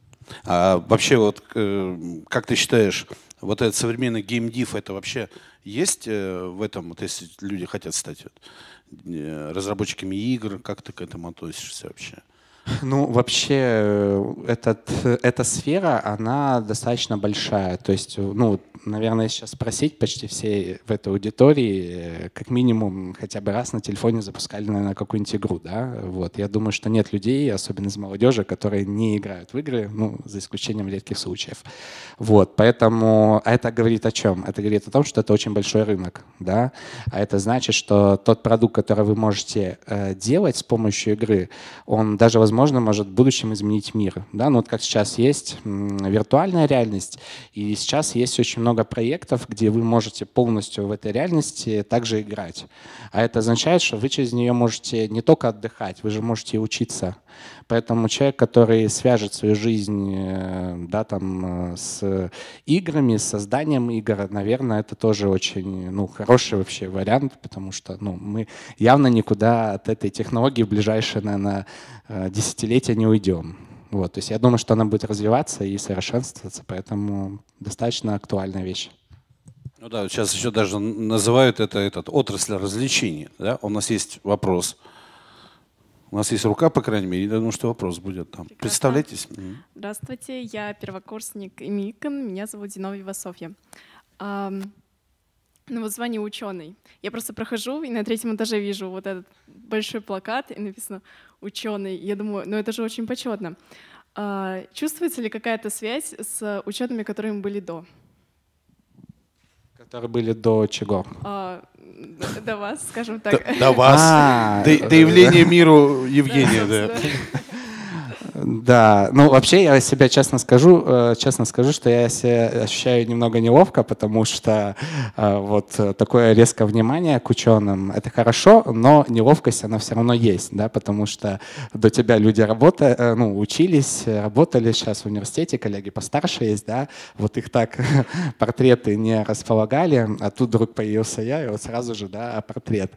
А вообще, вот э, как ты считаешь, вот этот современный геймдив, это вообще есть э, в этом, вот если люди хотят стать вот, э, разработчиками игр, как ты к этому относишься вообще? Ну, вообще, э, этот, эта сфера, она достаточно большая. То есть, э, ну, наверное, сейчас спросить почти все в этой аудитории, э, как минимум, хотя бы раз на телефоне запускали, наверное, какую-нибудь игру, да? Вот, я думаю, что нет людей, особенно из молодежи, которые не играют в игры, ну, за исключением редких случаев. Вот, поэтому это говорит о чем? Это говорит о том, что это очень большой рынок, да? А это значит, что тот продукт, который вы можете э, делать с помощью игры, он даже, возможно, возможно, может в будущем изменить мир. Да? Ну, вот как сейчас есть виртуальная реальность, и сейчас есть очень много проектов, где вы можете полностью в этой реальности также играть. А это означает, что вы через нее можете не только отдыхать, вы же можете и учиться. Поэтому человек, который свяжет свою жизнь э, да, там, э, с играми, с созданием игр, наверное, это тоже очень ну, хороший вообще вариант, потому что ну, мы явно никуда от этой технологии в ближайшие, наверное, э, десятилетия не уйдем. Вот, то есть я думаю, что она будет развиваться и совершенствоваться, поэтому достаточно актуальная вещь. Ну да, сейчас еще даже называют это этот отрасль развлечений. Да? У нас есть вопрос – у нас есть рука, по крайней мере, я думаю, что вопрос будет там. Прекрасно. Представляйтесь. Здравствуйте, я первокурсник ИМИКОН, меня зовут Зиновьева Софья. Ну вот звание ученый. Я просто прохожу и на третьем этаже вижу вот этот большой плакат и написано ученый. Я думаю, ну это же очень почетно. А, чувствуется ли какая-то связь с учеными, которые были до? которые были до чего? А, до вас, скажем так. До, вас. А, до явления миру Евгения, да. Да, ну вообще я себя честно скажу, э, честно скажу, что я себя ощущаю немного неловко, потому что э, вот такое резкое внимание к ученым — это хорошо, но неловкость, она все равно есть, да, потому что до тебя люди работали, э, ну, учились, работали сейчас в университете, коллеги постарше есть, да, вот их так портреты не располагали, а тут вдруг появился я, и вот сразу же, да, портрет.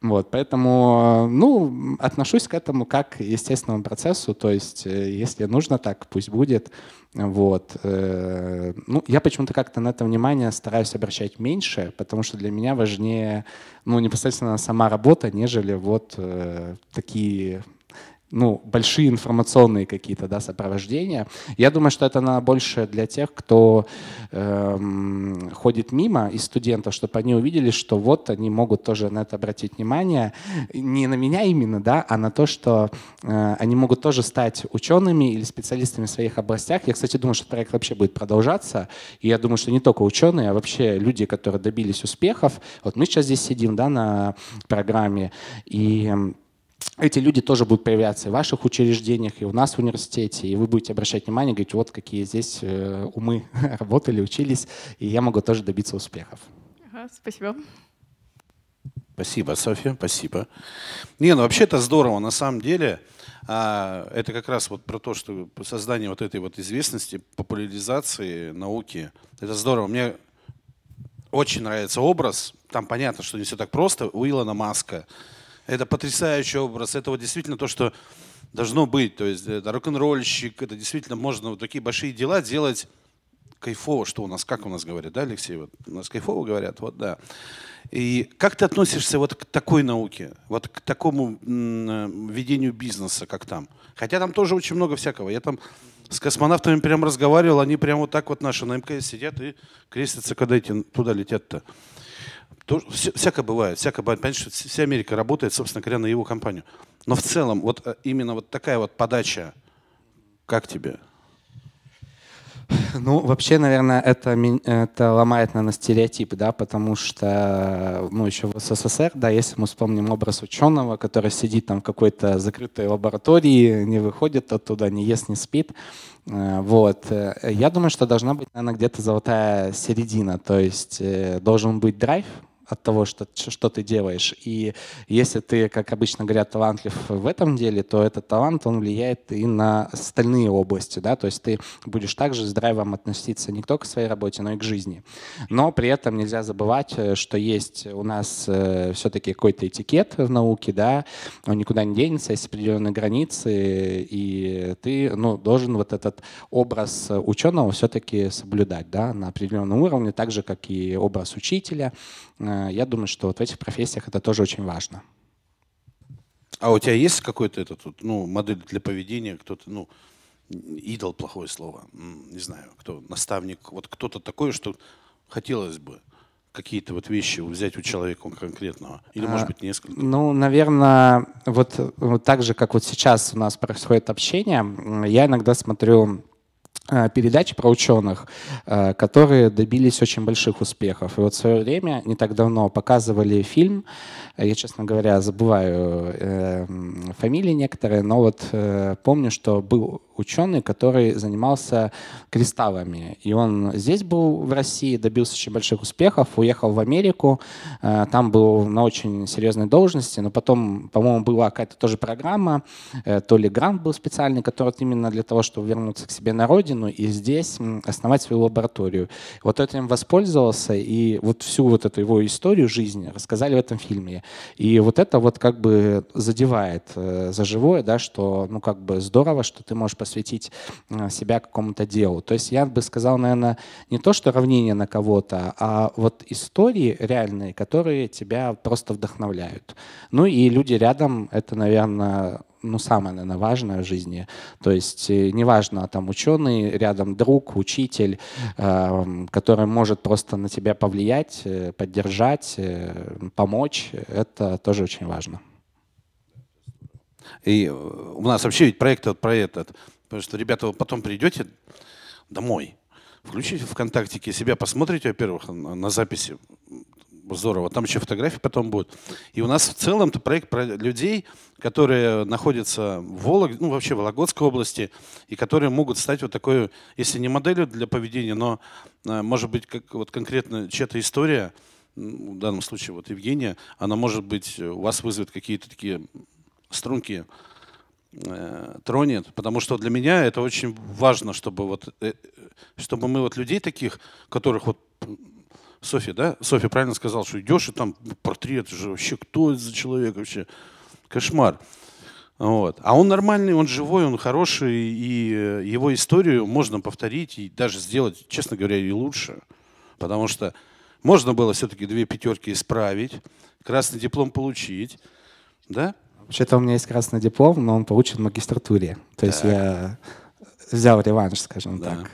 Вот, поэтому, ну, отношусь к этому как к естественному процессу, то есть э, если нужно так, пусть будет. Вот. Э, ну, я почему-то как-то на это внимание стараюсь обращать меньше, потому что для меня важнее, ну, непосредственно сама работа, нежели вот э, такие ну, большие информационные какие-то да, сопровождения. Я думаю, что это она больше для тех, кто эм, ходит мимо и студентов, чтобы они увидели, что вот они могут тоже на это обратить внимание. Не на меня именно, да, а на то, что э, они могут тоже стать учеными или специалистами в своих областях. Я, кстати, думаю, что проект вообще будет продолжаться. И я думаю, что не только ученые, а вообще люди, которые добились успехов. Вот мы сейчас здесь сидим да, на программе. И эти люди тоже будут появляться и в ваших учреждениях, и у нас в университете, и вы будете обращать внимание, говорить, вот какие здесь э, умы работали, учились, и я могу тоже добиться успехов. Ага, спасибо. Спасибо, Софья, спасибо. Не, ну вообще это здорово, на самом деле. А, это как раз вот про то, что создание вот этой вот известности, популяризации науки. Это здорово. Мне очень нравится образ. Там понятно, что не все так просто. У Илона Маска это потрясающий образ. Это вот действительно то, что должно быть. То есть это рок-н-ролльщик, это действительно можно вот такие большие дела делать кайфово, что у нас, как у нас говорят, да, Алексей? Вот, у нас кайфово говорят, вот, да. И как ты относишься вот к такой науке, вот к такому э, ведению бизнеса, как там? Хотя там тоже очень много всякого. Я там с космонавтами прям разговаривал, они прям вот так вот наши на МКС сидят и крестятся, когда эти туда летят-то. То, всякое бывает, всякое бывает. Понятно, что вся Америка работает, собственно говоря, на его компанию. Но в целом, вот э, именно вот такая вот подача, как тебе? Ну, вообще, наверное, это, это ломает, наверное, стереотип, да, потому что, ну, еще в СССР, да, если мы вспомним образ ученого, который сидит там в какой-то закрытой лаборатории, не выходит оттуда, не ест, не спит, э, вот. Э, я думаю, что должна быть, наверное, где-то золотая середина, то есть должен быть драйв, от того, что, что ты делаешь. И если ты, как обычно говорят, талантлив в этом деле, то этот талант, он влияет и на остальные области, да, то есть ты будешь также с драйвом относиться не только к своей работе, но и к жизни. Но при этом нельзя забывать, э, что есть у нас э, все-таки какой-то этикет в науке, да, он никуда не денется, есть определенные границы, и ты, ну, должен вот этот образ ученого все-таки соблюдать, да, на определенном уровне, так же, как и образ учителя, э, Э, я думаю, что вот в этих профессиях это тоже очень важно. А у тебя есть какой-то этот, ну, модель для поведения, кто-то, ну, идол плохое слово, не знаю, кто, наставник, вот кто-то такой, что хотелось бы какие-то вот вещи взять у человека конкретного? Или, может а, быть, несколько? Ну, наверное, вот, вот так же, как вот сейчас у нас происходит общение, я иногда смотрю Э, передач про ученых, э, которые добились очень больших успехов. И вот в свое время, не так давно, показывали фильм, я, честно говоря, забываю э, фамилии некоторые, но вот э, помню, что был ученый, который занимался кристаллами. И он здесь был в России, добился очень больших успехов, уехал в Америку, э, там был на очень серьезной должности, но потом, по-моему, была какая-то тоже программа, э, то ли грант был специальный, который именно для того, чтобы вернуться к себе на родину, Украину и здесь основать свою лабораторию. Вот этим воспользовался, и вот всю вот эту его историю жизни рассказали в этом фильме. И вот это вот как бы задевает э, за живое, да, что ну как бы здорово, что ты можешь посвятить э, себя какому-то делу. То есть я бы сказал, наверное, не то, что равнение на кого-то, а вот истории реальные, которые тебя просто вдохновляют. Ну и люди рядом, это, наверное, ну, самое, наверное, важное в жизни. То есть э, неважно, там ученый, рядом друг, учитель, э, который может просто на тебя повлиять, э, поддержать, э, помочь. Это тоже очень важно. И э, у нас вообще ведь проект этот, про этот. Потому что, ребята, вы потом придете домой, включите ВКонтактике себя, посмотрите, во-первых, на записи Здорово. Там еще фотографии потом будут. И у нас в целом то проект про людей, которые находятся в Волог, ну, вообще в Вологодской области, и которые могут стать вот такой, если не моделью для поведения, но, э, может быть, как вот конкретно чья-то история, в данном случае вот Евгения, она, может быть, у вас вызовет какие-то такие струнки, э, тронет, потому что для меня это очень важно, чтобы вот, э, чтобы мы вот людей таких, которых вот Софья, да? Софья правильно сказала, что идешь, и там портрет же вообще, кто это за человек вообще? Кошмар. Вот. А он нормальный, он живой, он хороший, и э, его историю можно повторить и даже сделать, честно говоря, и лучше. Потому что можно было все-таки две пятерки исправить, красный диплом получить, да? Вообще-то у меня есть красный диплом, но он получен в магистратуре. То так. есть я взял реванш, скажем да. так.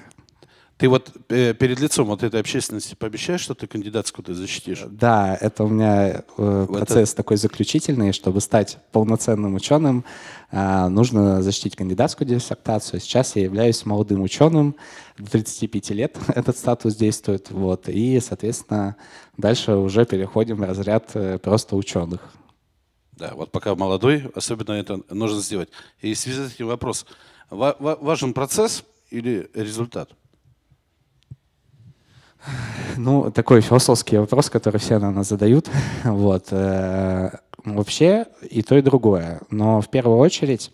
Ты вот э, перед лицом вот этой общественности пообещаешь, что ты кандидатскую ты защитишь? Да, это у меня э, процесс это... такой заключительный. Чтобы стать полноценным ученым, э, нужно защитить кандидатскую диссертацию. Сейчас я являюсь молодым ученым, 35 лет этот статус действует. Вот, и, соответственно, дальше уже переходим в разряд просто ученых. Да, вот пока молодой, особенно это нужно сделать. И в связи с этим вопрос. важен процесс или результат? Ну, такой философский вопрос, который все, наверное, задают. Вот. Э, вообще и то, и другое. Но в первую очередь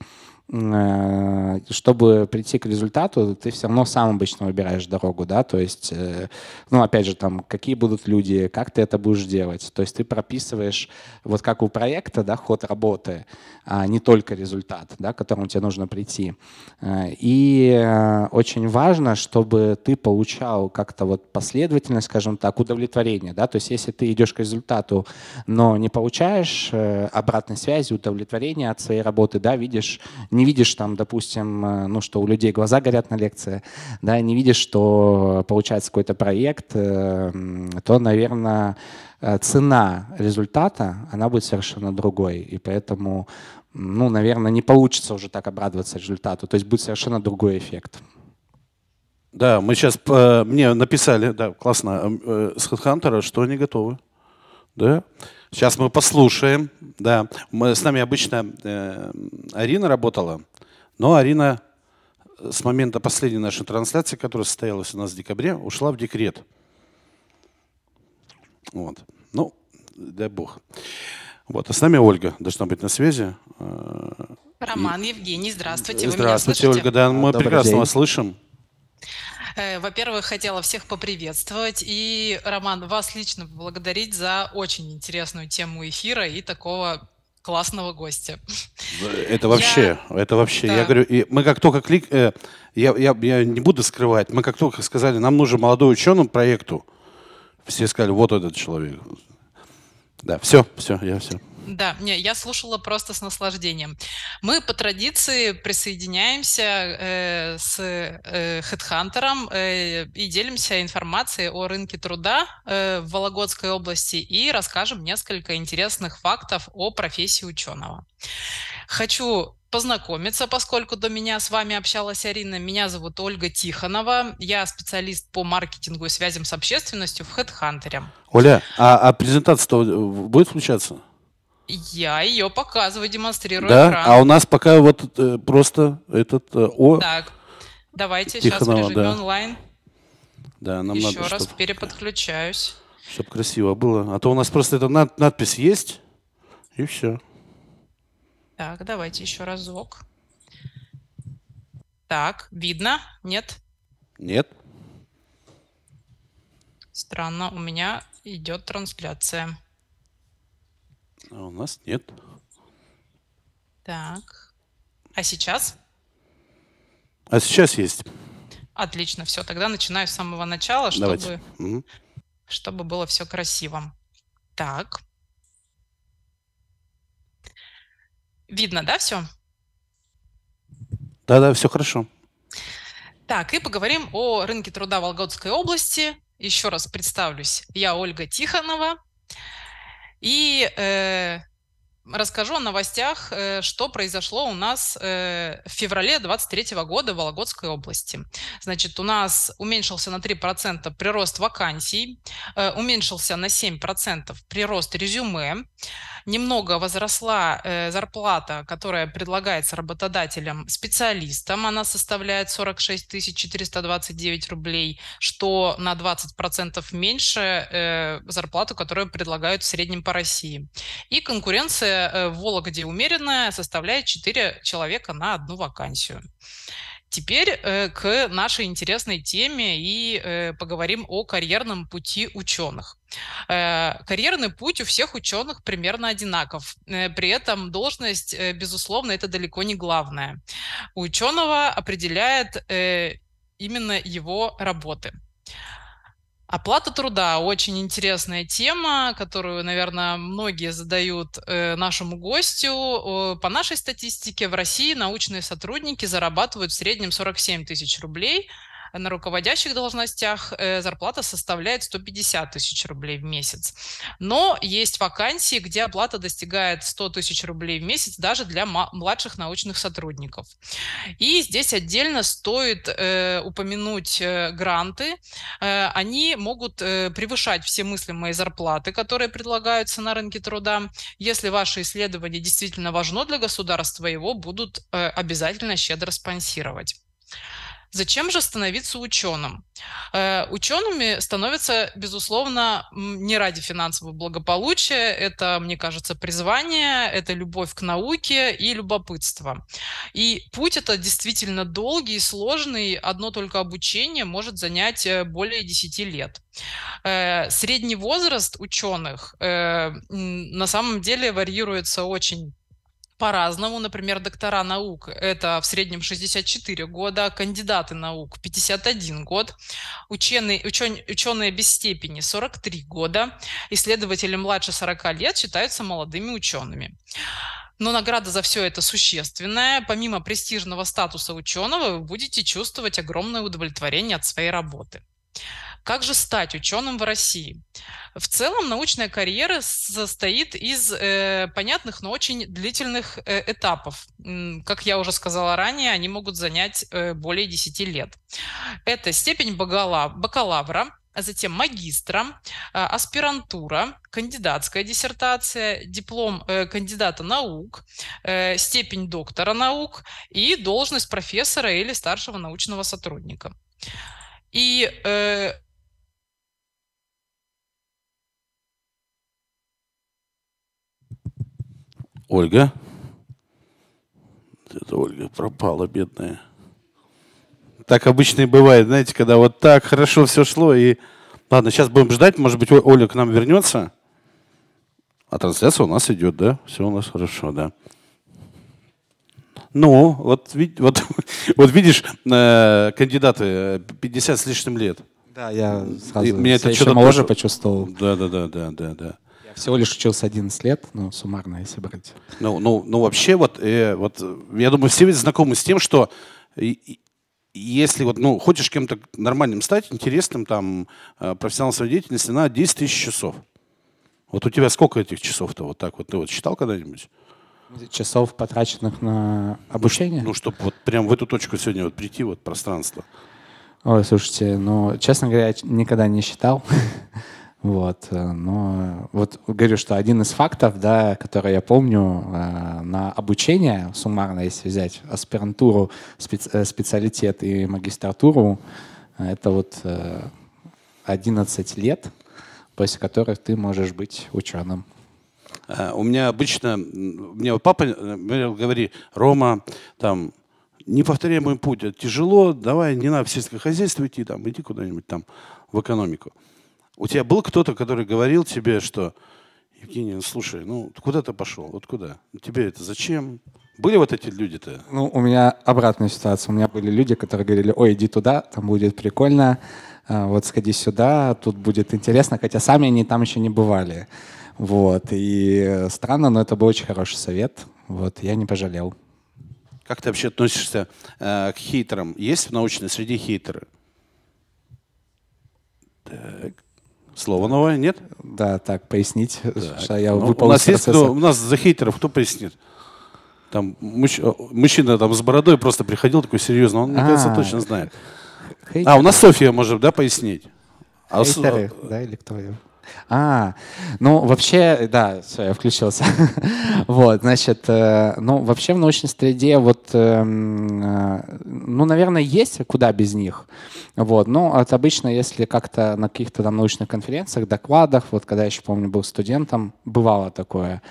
Э, чтобы прийти к результату, ты все равно сам обычно выбираешь дорогу, да, то есть, э, ну, опять же, там, какие будут люди, как ты это будешь делать, то есть ты прописываешь, вот как у проекта, да, ход работы, а не только результат, да, к которому тебе нужно прийти. Э, и очень важно, чтобы ты получал как-то вот последовательность, скажем так, удовлетворение, да, то есть если ты идешь к результату, но не получаешь обратной связи, удовлетворения от своей работы, да, видишь, не видишь там, допустим, э, ну, что у людей глаза горят на лекции, да, не видишь, что получается какой-то проект, э, то, наверное, э, цена результата, она будет совершенно другой. И поэтому, ну, наверное, не получится уже так обрадоваться результату. То есть будет совершенно другой эффект. Да, мы сейчас, мне написали, да, классно, с HeadHunter, что они готовы. Да? Сейчас мы послушаем. Да. Мы, с нами обычно э, Арина работала, но Арина э, с момента последней нашей трансляции, которая состоялась у нас в декабре, ушла в декрет. Вот. Ну, дай бог. Вот. А с нами Ольга должна быть на связи. Э, Роман, И... Евгений, здравствуйте. Вы здравствуйте, Ольга. Да, мы Добрый прекрасно день. вас слышим. Э, во-первых, хотела всех поприветствовать и, Роман, вас лично поблагодарить за очень интересную тему эфира и такого классного гостя. Это вообще, я... это вообще, да. я говорю, и мы как только клик, э, я, я, я не буду скрывать, мы как только сказали, нам нужен молодой ученым проекту, все сказали, вот этот человек. Да, все, все, я все. Да, не, я слушала просто с наслаждением. Мы по традиции присоединяемся э, с э, HeadHunter э, и делимся информацией о рынке труда э, в Вологодской области и расскажем несколько интересных фактов о профессии ученого. Хочу познакомиться, поскольку до меня с вами общалась Арина. Меня зовут Ольга Тихонова. Я специалист по маркетингу и связям с общественностью в HeadHunter. Оля, а, а презентация э, будет случаться? Я ее показываю, демонстрирую. Да, экран. а у нас пока вот э, просто этот э, о. Так, давайте Тихонова, сейчас в режиме да. онлайн. Да, нам Еще надо. Еще раз чтоб, переподключаюсь. Чтоб красиво было. А то у нас просто эта над, надпись есть, и все. Так, давайте еще разок. Так, видно? Нет? Нет. Странно, у меня идет трансляция. А у нас нет. Так. А сейчас? А сейчас есть. Отлично, все. Тогда начинаю с самого начала, чтобы, Давайте. чтобы было все красиво. Так. Видно, да, все? Да-да, все хорошо. Так, и поговорим о рынке труда Вологодской области. Еще раз представлюсь. Я Ольга Тихонова, и э, расскажу о новостях, э, что произошло у нас э, в феврале 23 года в Вологодской области. Значит, у нас уменьшился на 3% прирост вакансий, э, уменьшился на 7% прирост резюме, немного возросла зарплата, которая предлагается работодателям специалистам, она составляет 46 429 рублей, что на 20% меньше зарплату, которую предлагают в среднем по России. И конкуренция Э, в Вологде умеренная составляет 4 человека на одну вакансию. Теперь э, к нашей интересной теме и э, поговорим о карьерном пути ученых. Карьерный путь у всех ученых примерно одинаков. При этом должность, безусловно, это далеко не главное. У ученого определяет именно его работы. Оплата труда – очень интересная тема, которую, наверное, многие задают э, нашему гостю. По нашей статистике в России научные сотрудники зарабатывают в среднем 47 тысяч рублей – на руководящих должностях э, зарплата составляет 150 тысяч рублей в месяц. Но есть вакансии, где оплата достигает 100 тысяч рублей в месяц даже для младших научных сотрудников. И здесь отдельно стоит э, упомянуть э, гранты. они могут превышать все мыслимые зарплаты, которые предлагаются на рынке труда. Если ваше исследование действительно важно для государства, его будут обязательно щедро спонсировать. Зачем же становиться ученым? Э, учеными становятся, безусловно, не ради финансового благополучия. Это, мне кажется, призвание, это любовь к науке и любопытство. И путь это действительно долгий и сложный. Одно только обучение может занять э, более 10 лет. Э, средний возраст ученых на самом деле варьируется очень по-разному. Например, доктора наук – это в среднем 64 года, кандидаты наук – 51 год, ученые, учен, ученые без степени – 43 года, исследователи младше 40 лет считаются молодыми учеными. Но награда за все это существенная. Помимо престижного статуса ученого, вы будете чувствовать огромное удовлетворение от своей работы. Как же стать ученым в России? В целом научная карьера состоит из э, понятных, но очень длительных э, этапов. Как я уже сказала ранее, они могут занять э, более 10 лет. Это степень бакалавра, а затем магистра, а, аспирантура, кандидатская диссертация, диплом э, кандидата наук, э, степень доктора наук и должность профессора или старшего научного сотрудника. И э, Ольга? Это Ольга пропала, бедная. Так обычно и бывает, знаете, когда вот так хорошо все шло. И ладно, сейчас будем ждать, может быть, Оля к нам вернется. А трансляция у нас идет, да? Все у нас хорошо, да. Ну, вот, вот, вот видишь, э, кандидаты 50 э, с лишним лет. Да, я сразу меня это то моложе почувствовал. Да, да, да, да, да, да. Я всего лишь учился 11 лет, ну, суммарно, если брать. Ну, ну, ну вообще, вот, э, вот, я думаю, все ведь знакомы с тем, что если вот, ну, хочешь кем-то нормальным стать, интересным, там, э, профессионалом своей деятельности, на 10 тысяч часов. Вот у тебя сколько этих часов-то вот так вот? Ты вот считал когда-нибудь? Часов, потраченных на обучение? Ну, ну чтобы вот прям в эту точку сегодня вот прийти, вот пространство. Ой, слушайте, ну, честно говоря, я никогда не считал. Вот, э, но вот говорю, что один из фактов, да, который я помню э, на обучение, суммарно, если взять аспирантуру, специ э, специалитет и магистратуру, это вот э, 11 лет, после которых ты можешь быть ученым. У меня обычно, у меня папа например, говорит, Рома, там, не повторяй мой путь, это тяжело, давай не надо в сельское хозяйство идти, там, иди куда-нибудь там в экономику. У тебя был кто-то, который говорил тебе, что Евгений, ну слушай, ну куда ты пошел? Вот куда? Тебе это зачем? Были вот эти люди-то? Ну, у меня обратная ситуация. У меня были люди, которые говорили, ой, иди туда, там будет прикольно, а, вот сходи сюда, тут будет интересно, хотя сами они там еще не бывали. Вот, и странно, но это был очень хороший совет, вот, я не пожалел. Как ты вообще относишься э, к хейтерам? Есть в научной среде хейтеры? Так. Слово новое, нет? Да, так, пояснить, так. что я ну, выпал у нас есть, ну, У нас за хейтеров кто пояснит? Там мужч... Э, мужчина там с бородой просто приходил такой серьезно, он, мне кажется, а. точно знает. А, у нас София может, да, пояснить? А Хейтеры, э, да, или кто? А, ну вообще, да, все, я включился. вот, значит, э, ну вообще в научной среде вот, эм, э, ну, наверное, есть куда без них. Вот, ну от обычно, если как-то на каких-то там научных конференциях, докладах, вот когда я еще помню был студентом, бывало такое.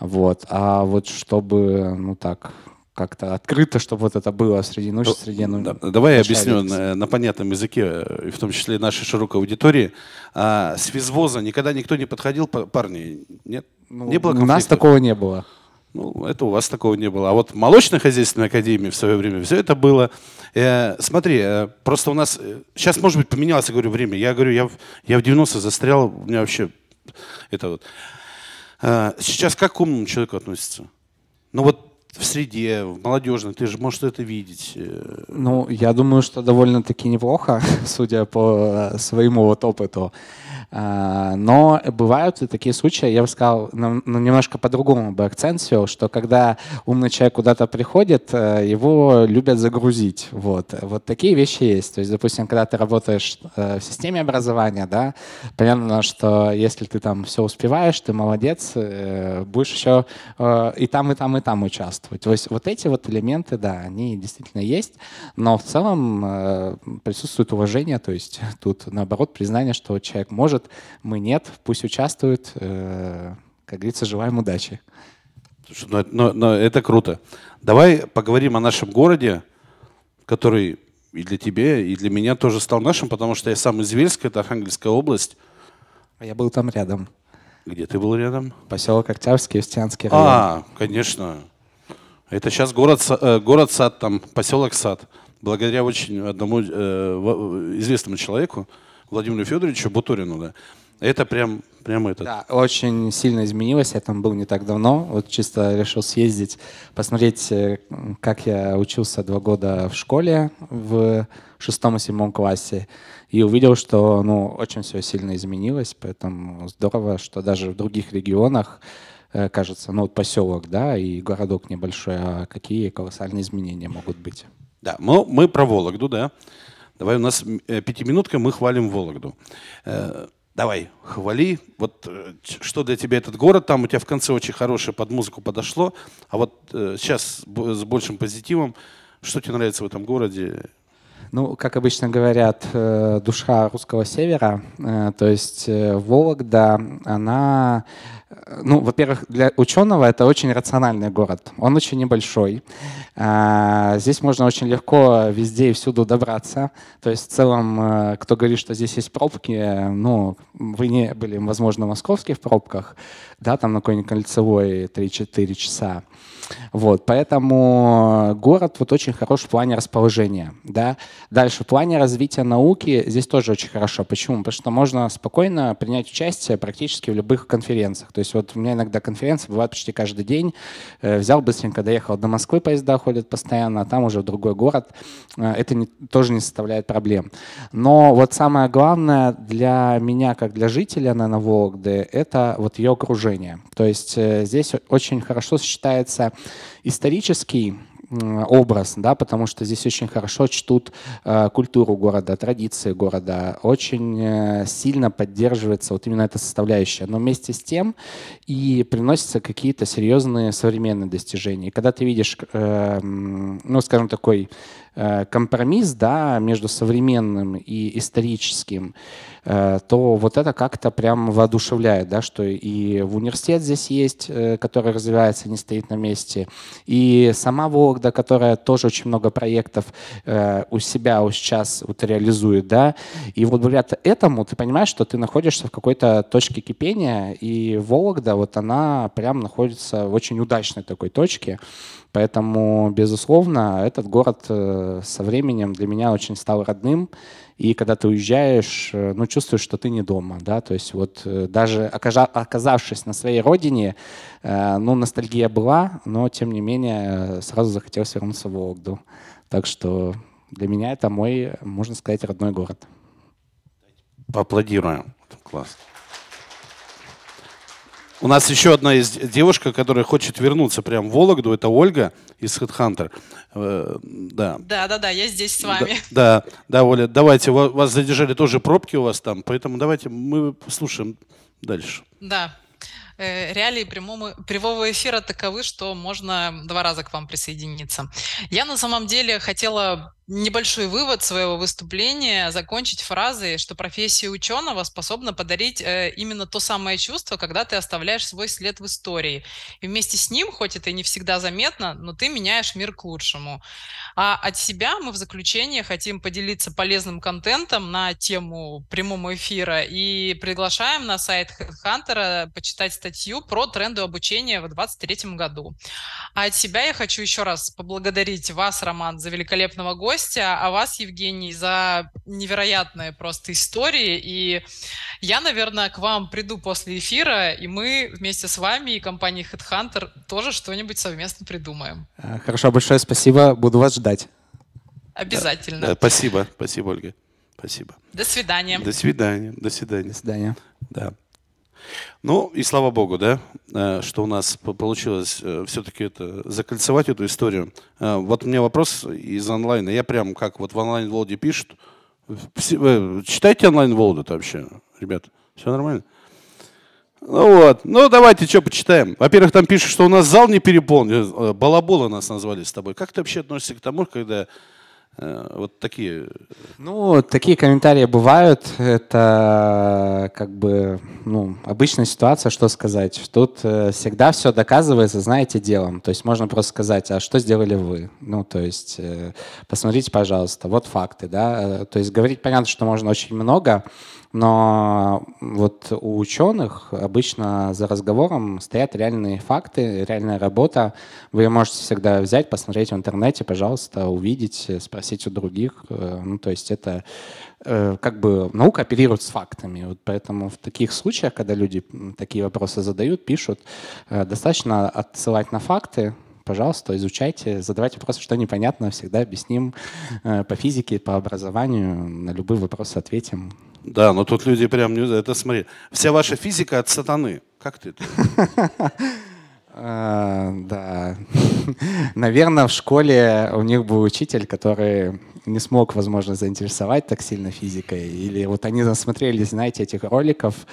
Вот, а вот чтобы, ну так, как-то открыто, чтобы вот это было среди ночи, ну, среди ну, да, Давай я объясню на, на понятном языке, э, в том числе нашей широкой аудитории. А, с визвоза никогда никто не подходил, парни? Нет? Ну, не было конфликта? У нас такого не было. Ну, это у вас такого не было. А вот молочно-хозяйственной академии в свое время все это было. Э, смотри, э, просто у нас... Э, сейчас, может быть, поменялось, я говорю, время. Я говорю, я я в 90 застрял, у меня вообще... Это вот. Э, сейчас как к умному человеку относится? Ну вот в среде, в молодежной, ты же можешь это видеть. Ну, я думаю, что довольно-таки неплохо, судя по э, своему вот опыту. А, но бывают и такие случаи, я бы сказал, немножко по-другому бы акцент свел, что когда умный человек куда-то приходит, э, его любят загрузить. Вот. вот такие вещи есть. То есть, допустим, когда ты работаешь э, в системе образования, да, понятно, что если ты там все успеваешь, ты молодец, э, будешь еще и там, и там, и там участвовать. То есть вот эти вот элементы, да, они действительно есть, но в целом присутствует уважение, то есть тут наоборот признание, что человек может может, мы нет, пусть участвуют. Э, как говорится, желаем удачи. Но, но, но это круто. Давай поговорим о нашем городе, который и для тебя, и для меня тоже стал нашим, потому что я сам из Вельска, это Архангельская область. А я был там рядом. Где ты был рядом? Поселок Октябрьский, Устянский а, район. А, конечно. Это сейчас город, э, город сад, там поселок сад. Благодаря очень одному э, э известному человеку, Владимиру Федоровичу Бутурину, да. Это прям, прям это. Да, очень сильно изменилось. Я там был не так давно. Вот чисто решил съездить, посмотреть, э, как я учился два года в школе в шестом и седьмом классе. И увидел, что ну, очень все сильно изменилось. Поэтому здорово, что даже в других регионах э, кажется, ну вот поселок, да, и городок небольшой, а какие колоссальные изменения могут быть. Да, мы, мы про Вологду, да. Давай, у нас э, пятиминутка, мы хвалим Вологду. Э, давай, хвали. Вот э, что для тебя этот город? Там у тебя в конце очень хорошее под музыку подошло. А вот сейчас с большим позитивом. Что тебе нравится в этом городе? Ну, как обычно говорят, душа русского севера, то есть Вологда, она Э, ну, во-первых, для ученого это очень рациональный город. Он очень небольшой. А, здесь можно очень легко везде и всюду добраться. То есть в целом, э, кто говорит, что здесь есть пробки, э, ну, вы не были, возможно, московские в пробках, да, там на какой-нибудь кольцевой 3-4 часа. Вот, поэтому город вот очень хорош в плане расположения. Да? Дальше в плане развития науки здесь тоже очень хорошо. Почему? Потому что можно спокойно принять участие практически в любых конференциях. То есть вот у меня иногда конференции бывают почти каждый день. Э, взял быстренько, доехал до Москвы, поезда ходят постоянно, а там уже в другой город. Э, это не, тоже не составляет проблем. Но вот самое главное для меня, как для жителя, наверное, Вологды, это вот ее окружение. То есть э, здесь очень хорошо сочетается исторический Э, образ, да, потому что здесь очень хорошо чтут э, культуру города, традиции города, очень э, сильно поддерживается вот именно эта составляющая, но вместе с тем и приносятся какие-то серьезные современные достижения. когда ты видишь, э, ну, скажем, такой Э, компромисс да, между современным и историческим, э, то вот это как-то прям воодушевляет, да, что и в университет здесь есть, э, который развивается, не стоит на месте, и сама Вологда, которая тоже очень много проектов у себя сейчас вот реализует, да, и вот благодаря этому ты понимаешь, что ты находишься в какой-то точке кипения, и Вологда, вот она прям находится в очень удачной такой точке, Поэтому, безусловно, этот город э, со временем для меня очень стал родным. И когда ты уезжаешь, э, ну, чувствуешь, что ты не дома, да, то есть вот э, даже оказавшись на своей родине, ну, ностальгия была, но, тем не менее, сразу захотелось вернуться в Вологду. Так что для меня это мой, можно сказать, родной город. Поаплодируем. Класс. У нас еще одна из девушка, которая хочет вернуться прям в Вологду, это Ольга из Headhunter. Э, да. Да, да, да, я здесь с вами. Да, да, да Оля, давайте, вас задержали тоже пробки у вас там, поэтому давайте мы слушаем дальше. Да, э, реалии прямого, прямого эфира таковы, что можно два раза к вам присоединиться. Я на самом деле хотела небольшой вывод своего выступления закончить фразой, что профессия ученого способна подарить э, именно то самое чувство, когда ты оставляешь свой след в истории. И вместе с ним, хоть это и не всегда заметно, но ты меняешь мир к лучшему. А от себя мы в заключение хотим поделиться полезным контентом на тему прямого эфира и приглашаем на сайт HeadHunter почитать статью про тренды обучения в 2023 году. А от себя я хочу еще раз поблагодарить вас, Роман, за великолепного гостя Костя, а вас, Евгений, за невероятные просто истории. И я, наверное, к вам приду после эфира, и мы вместе с вами и компанией HeadHunter тоже что-нибудь совместно придумаем. А, хорошо, большое спасибо. Буду вас ждать. Обязательно. Да, да, спасибо, спасибо, Ольга. Спасибо. До свидания. До свидания. До свидания. До свидания. Да. Ну и слава богу, да, э, что у нас получилось э, все-таки это закольцевать эту историю. Э, вот у меня вопрос из онлайна. Я прям как вот в онлайн-володе пишут. Читайте онлайн-володы вообще, ребят. Все нормально? Ну вот. Ну давайте что почитаем. Во-первых, там пишут, что у нас зал не переполнен. Балабола нас назвали с тобой. Как ты вообще относишься к тому, когда Э, вот такие. Э, ну, такие комментарии бывают. Это как бы ну, обычная ситуация, что сказать. Тут э, всегда все доказывается, знаете, делом. То есть можно просто сказать, а что сделали вы? Ну, то есть посмотрите, пожалуйста, вот факты, да. То есть говорить понятно, что можно очень много, но вот у ученых обычно за разговором стоят реальные факты, реальная работа. Вы ее можете всегда взять, посмотреть в интернете, пожалуйста, увидеть, спросить у других. Э, ну, то есть это э, как бы наука оперирует с фактами. Вот поэтому в таких случаях, когда люди такие вопросы задают, пишут, э, достаточно отсылать на факты, пожалуйста, изучайте, задавайте вопросы, что непонятно, всегда объясним по физике, по образованию, на любые вопросы ответим. Да, но тут люди прям не... Это смотри, вся ваша физика от сатаны. Как ты это? А, да. Наверное, в школе у них был учитель, который не смог, возможно, заинтересовать так сильно физикой. Или вот они засмотрелись, знаете, этих роликов.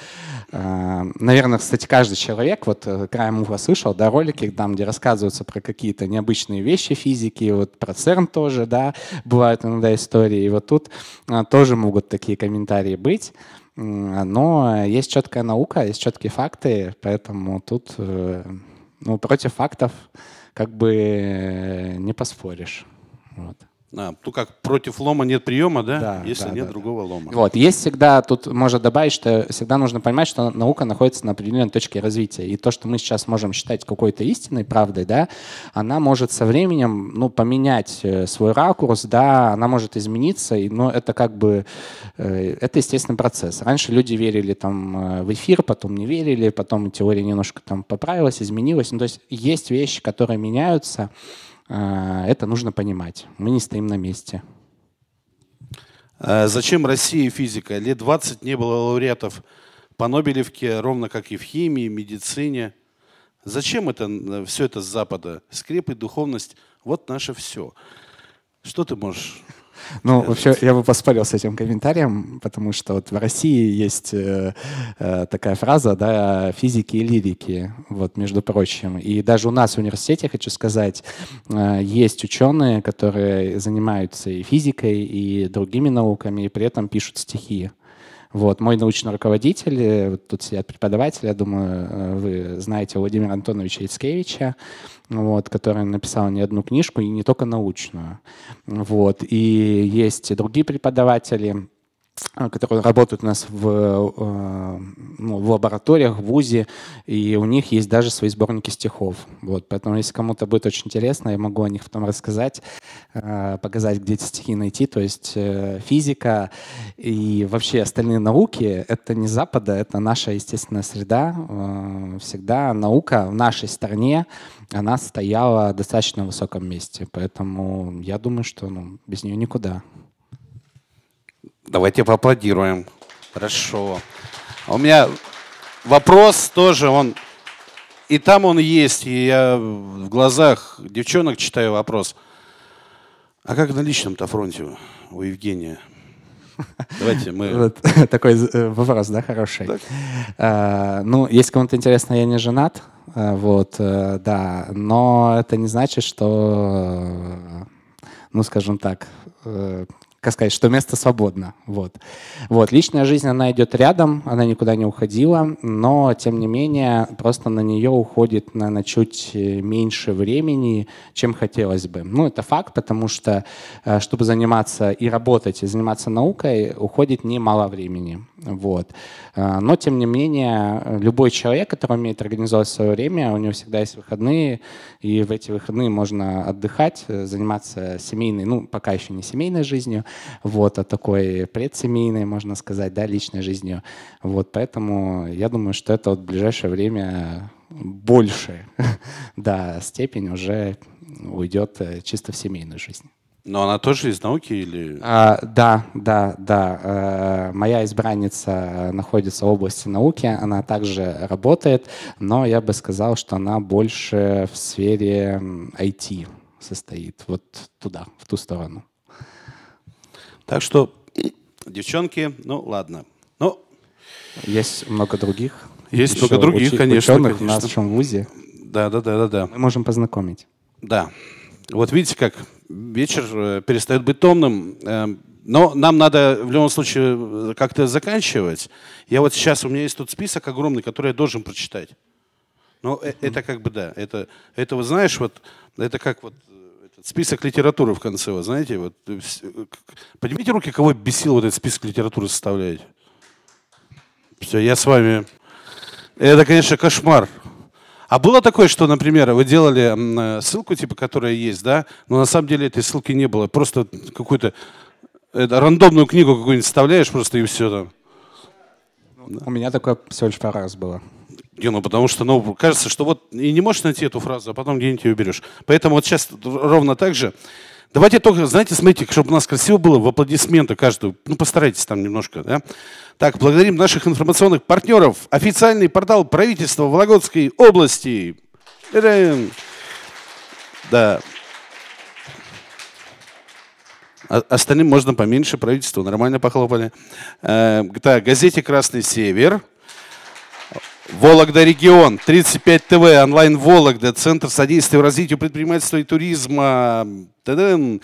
А, наверное, кстати, каждый человек, вот э, краем уха слышал, да, ролики там, где рассказываются про какие-то необычные вещи физики, вот про ЦЕРН тоже, да, бывают иногда истории. И вот тут э, тоже могут такие комментарии быть. Но есть четкая наука, есть четкие факты, поэтому тут э, ну, против фактов как бы не поспоришь. Вот. А, ну как, против лома нет приема, да? да Если да, нет да, другого лома. Вот, есть всегда, тут можно добавить, что всегда нужно понимать, что наука находится на определенной точке развития. И то, что мы сейчас можем считать какой-то истинной правдой, да, она может со временем, ну, поменять э, свой ракурс, да, она может измениться, и, но это как бы, э, это естественный процесс. Раньше люди верили там э, в эфир, потом не верили, потом теория немножко там поправилась, изменилась. Ну, то есть есть вещи, которые меняются, а, это нужно понимать. Мы не стоим на месте. А зачем России физика? Лет 20 не было лауреатов по Нобелевке, ровно как и в химии, медицине. Зачем это, э, все это с Запада? Скрепы, духовность – вот наше все. Что ты можешь ну, вообще, я бы поспорил с этим комментарием, потому что вот в России есть э, э, такая фраза, да, физики и лирики, вот, между прочим. И даже у нас в университете, хочу сказать, э, есть ученые, которые занимаются и физикой, и другими науками, и при этом пишут стихи. Вот, мой научный руководитель, э, вот тут сидят преподаватели, я думаю, э, вы знаете Владимира Антоновича Ицкевича, вот, который написал не одну книжку, и не только научную. Вот, и есть другие преподаватели, э, которые работают у нас в, ну, в лабораториях, в ВУЗе, и у них есть даже свои сборники стихов. Вот, поэтому, если кому-то будет очень интересно, я могу о них потом рассказать. Э, показать, где эти стихи найти. То есть э, физика и вообще остальные науки — это не Запада, это наша естественная среда. Э, всегда наука в нашей стране, она стояла достаточно высоком месте. Поэтому я думаю, что ну, без нее никуда. Давайте поаплодируем. Хорошо. А у меня вопрос тоже, он и там он есть, и я в глазах девчонок читаю вопрос – а как на личном-то фронте у Евгения? Давайте мы... Вот, такой э, вопрос, да, хороший. Так. А, ну, если кому-то интересно, я не женат, а, вот, э, да, но это не значит, что, э, ну, скажем так, как сказать, что место свободно. Вот. Вот. Личная жизнь, она идет рядом, она никуда не уходила, но, тем не менее, просто на нее уходит, наверное, чуть э, меньше времени, чем хотелось бы. Ну, это факт, потому что, э, чтобы заниматься и работать, и заниматься наукой, уходит немало времени. Вот. Э, но, тем не менее, любой человек, который умеет организовать свое время, у него всегда есть выходные, и в эти выходные можно отдыхать, заниматься семейной, ну, пока еще не семейной жизнью, вот, о а такой предсемейной, можно сказать, да, личной жизнью. Вот, поэтому я думаю, что это вот в ближайшее время больше, да, степень уже уйдет э, чисто в семейную жизнь. Но она тоже из науки или? А, да, да, да. А, моя избранница э, находится в области науки, она также работает, но я бы сказал, что она больше в сфере IT состоит, вот туда, в ту сторону. Так что, девчонки, ну ладно. Ну, есть много других. Есть много других, конечно, ученых конечно. в нашем вузе. Да, да, да, да, да. Мы можем познакомить. Да. Вот видите, как вечер э, перестает быть томным. Эм, но нам надо в любом случае э, как-то заканчивать. Я вот сейчас, у меня есть тут список огромный, который я должен прочитать. Но ну, mm-hmm. Э, это как бы да, это, это вот знаешь, вот это как вот список литературы в конце, вы знаете, вот э, поднимите руки, кого бесил вот этот список литературы составлять. Все, я с вами. Это, конечно, кошмар. А было такое, что, например, вы делали э, ссылку, типа, которая есть, да, но на самом деле этой ссылки не было. Просто какую-то э, рандомную книгу какую-нибудь вставляешь просто и все там. Да? У меня такое всего лишь пару раз было. Не, ну потому что, ну, кажется, что вот и не можешь найти эту фразу, а потом где-нибудь ее берешь. Поэтому вот сейчас ровно так же. Давайте только, знаете, смотрите, чтобы у нас красиво было, в аплодисменты каждую. Ну, постарайтесь там немножко, да? Так, благодарим наших информационных партнеров. Официальный портал правительства Вологодской области. Да. А, остальным можно поменьше, правительству нормально похлопали. Так, э, газете «Красный север». Вологда регион, 35 ТВ, онлайн Вологда, Центр содействия развитию предпринимательства и туризма. Та-дам.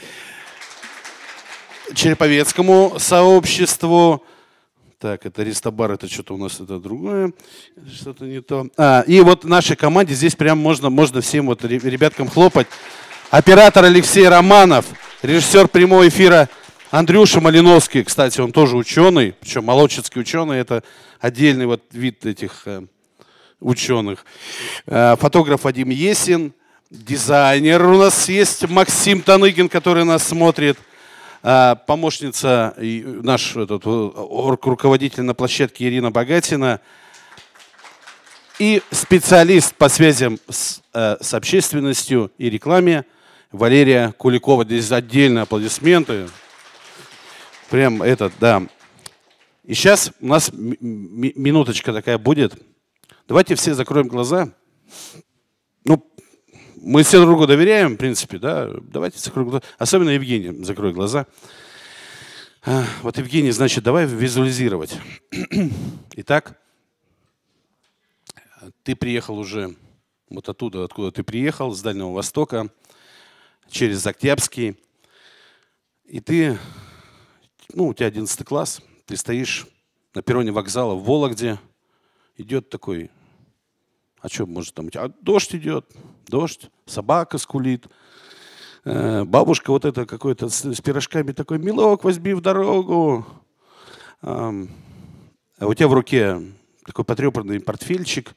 Череповецкому сообществу. Так, это Ристобар, это что-то у нас это другое, что-то не то. А, и вот нашей команде здесь прям можно, можно всем вот ребяткам хлопать. Оператор Алексей Романов, режиссер прямого эфира Андрюша Малиновский, кстати, он тоже ученый, причем молочецкий ученый, это отдельный вот вид этих э, ученых. Э, фотограф Вадим Есин, дизайнер у нас есть Максим Таныгин, который нас смотрит. Э, помощница, наш этот, э, руководитель на площадке Ирина Богатина. И специалист по связям с, с общественностью и рекламе Валерия Куликова. Здесь отдельные аплодисменты. Прям этот, да. И сейчас у нас минуточка такая будет. Давайте все закроем глаза. Ну, мы все другу доверяем, в принципе, да. Давайте закроем глаза. Особенно Евгений, закрой глаза. А, вот Евгений, значит, давай визуализировать. Итак, ты приехал уже вот оттуда, откуда ты приехал, с Дальнего Востока, через Октябрьский. И ты, ну, у тебя 11 класс, ты стоишь на перроне вокзала в Вологде – идет такой, а что может там быть? А дождь идет, дождь, собака скулит, э, бабушка вот это какой-то с, пирожками такой, милок, возьми в дорогу. а у тебя в руке такой потрепанный портфельчик,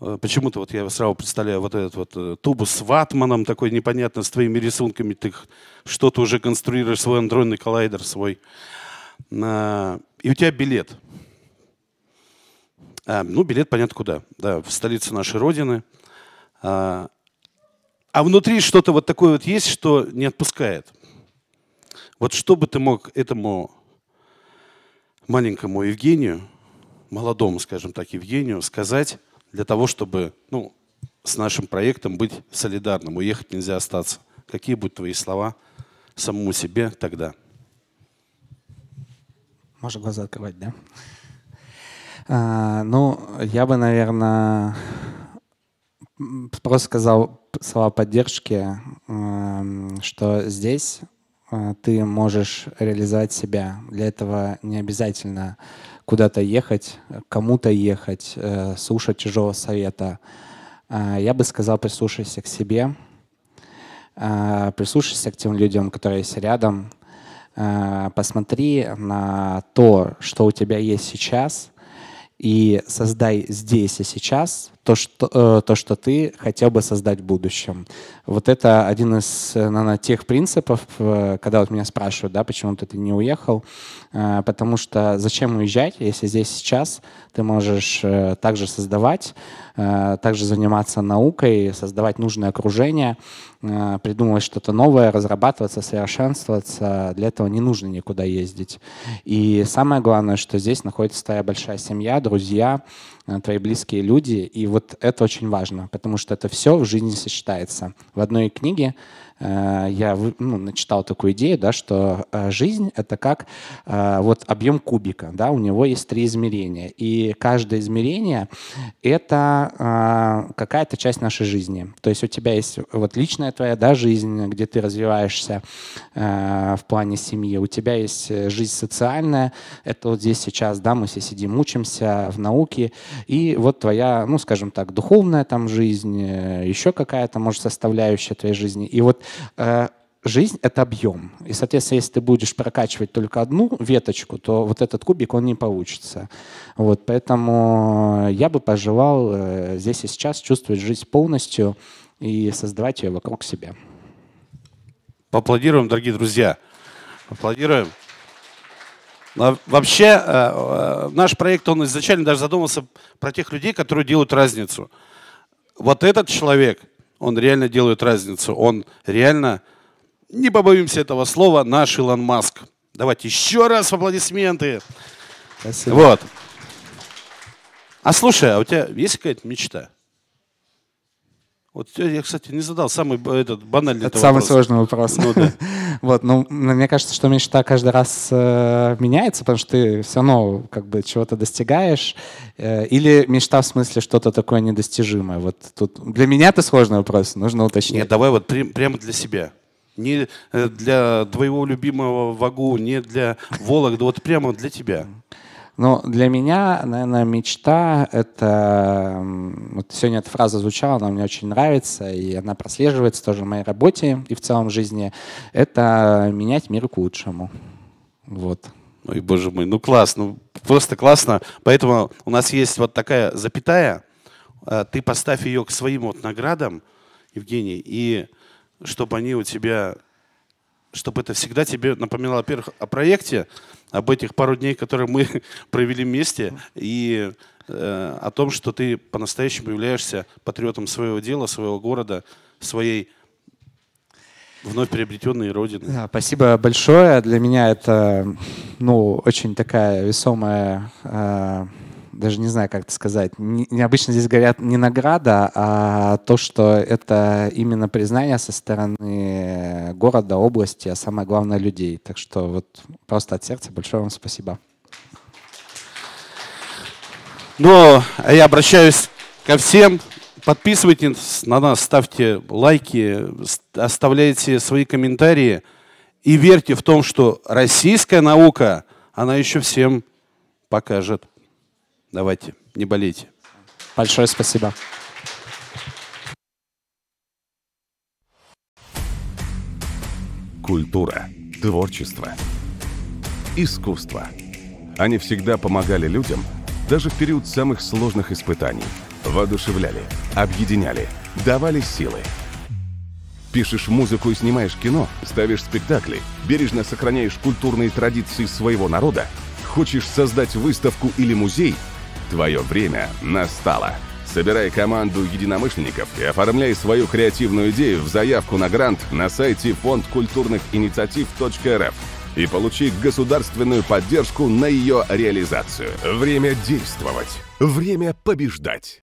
э, Почему-то вот я сразу представляю вот этот вот э, тубус с ватманом такой непонятно, с твоими рисунками. Ты что-то уже конструируешь, свой андроидный коллайдер свой. И у тебя билет. А, ну, билет понятно куда. Да, в столицу нашей Родины. А, а внутри что-то вот такое вот есть, что не отпускает. Вот что бы ты мог этому маленькому Евгению, молодому, скажем так, Евгению, сказать для того, чтобы ну, с нашим проектом быть солидарным, уехать нельзя остаться? Какие будут твои слова самому себе тогда? Можешь глаза открывать, да? А, ну, я бы, наверное, просто сказал слова поддержки, что здесь а, ты можешь реализовать себя. Для этого не обязательно куда-то ехать, кому-то ехать, э, слушать чужого совета. А, я бы сказал, прислушайся к себе, прислушайся к тем людям, которые есть рядом, посмотри на то, что у тебя есть сейчас, и создай здесь и сейчас то, что, э, то, что ты хотел бы создать в будущем. Вот это один из, э, наверное, тех принципов, э, когда вот меня спрашивают, да, почему ты не уехал, потому что зачем уезжать, если здесь сейчас ты можешь также создавать, также заниматься наукой, создавать нужное окружение, придумывать что-то новое, разрабатываться, совершенствоваться. Для этого не нужно никуда ездить. И самое главное, что здесь находится твоя большая семья, друзья, Э, твои близкие люди. И вот это очень важно, потому что это все в жизни сочетается. В одной книге Э, я ну, начитал такую идею, да, что э, жизнь — это как э, вот объем кубика, да, у него есть три измерения, и каждое измерение — это какая-то часть нашей жизни. То есть у тебя есть вот личная твоя да, жизнь, где ты развиваешься в плане семьи, у тебя есть жизнь социальная, это вот здесь сейчас, да, мы все сидим, учимся в науке, и вот твоя, ну, скажем так, духовная там жизнь, еще какая-то, может, составляющая твоей жизни. И вот Э, жизнь — это объем. И, соответственно, если ты будешь прокачивать только одну веточку, то вот этот кубик, он не получится. Вот, поэтому я бы пожелал э, здесь и сейчас чувствовать жизнь полностью и создавать ее вокруг себя. Поаплодируем, дорогие друзья. Аплодируем. А, вообще, э, наш проект, он изначально даже задумался про тех людей, которые делают разницу. Вот этот человек — он реально делает разницу. Он реально, не побоимся этого слова, наш Илон Маск. Давайте еще раз аплодисменты. Спасибо. Вот. А слушай, а у тебя есть какая-то мечта? Вот я, кстати, не задал самый этот банальный Это самый сложный вопрос. Ну, да. вот, ну, мне кажется, что мечта каждый раз э, меняется, потому что ты все равно как бы чего-то достигаешь. Э, или мечта в смысле что-то такое недостижимое. Вот тут для меня это сложный вопрос, нужно уточнить. Нет, давай вот при, прямо для себя. Не э, для твоего любимого вагу, не для Вологды, вот прямо для тебя. Но для меня, наверное, мечта — это... Вот сегодня эта фраза звучала, она мне очень нравится, и она прослеживается тоже в моей работе и в целом жизни. Это менять мир к лучшему. Вот. Ой, боже мой, ну классно, ну, просто классно. Поэтому у нас есть вот такая запятая. А, ты поставь ее к своим вот наградам, Евгений, и чтобы они у тебя чтобы это всегда тебе напоминало, во-первых, о проекте, об этих пару дней, которые мы провели вместе, и э, о том, что ты по-настоящему являешься патриотом своего дела, своего города, своей вновь приобретенной родины. Да, спасибо большое. Для меня это ну, очень такая весомая э, даже не знаю, как это сказать. Необычно здесь говорят не награда, а то, что это именно признание со стороны города, области, а самое главное людей. Так что вот просто от сердца большое вам спасибо. Ну, а я обращаюсь ко всем. Подписывайтесь на нас, ставьте лайки, оставляйте свои комментарии и верьте в том, что российская наука, она еще всем покажет. Давайте, не болейте. Большое спасибо. Культура, творчество, искусство. Они всегда помогали людям, даже в период самых сложных испытаний. Воодушевляли, объединяли, давали силы. Пишешь музыку и снимаешь кино, ставишь спектакли, бережно сохраняешь культурные традиции своего народа, хочешь создать выставку или музей – Твое время настало. Собирай команду единомышленников и оформляй свою креативную идею в заявку на грант на сайте фонд культурных инициатив.рф и получи государственную поддержку на ее реализацию. Время действовать. Время побеждать.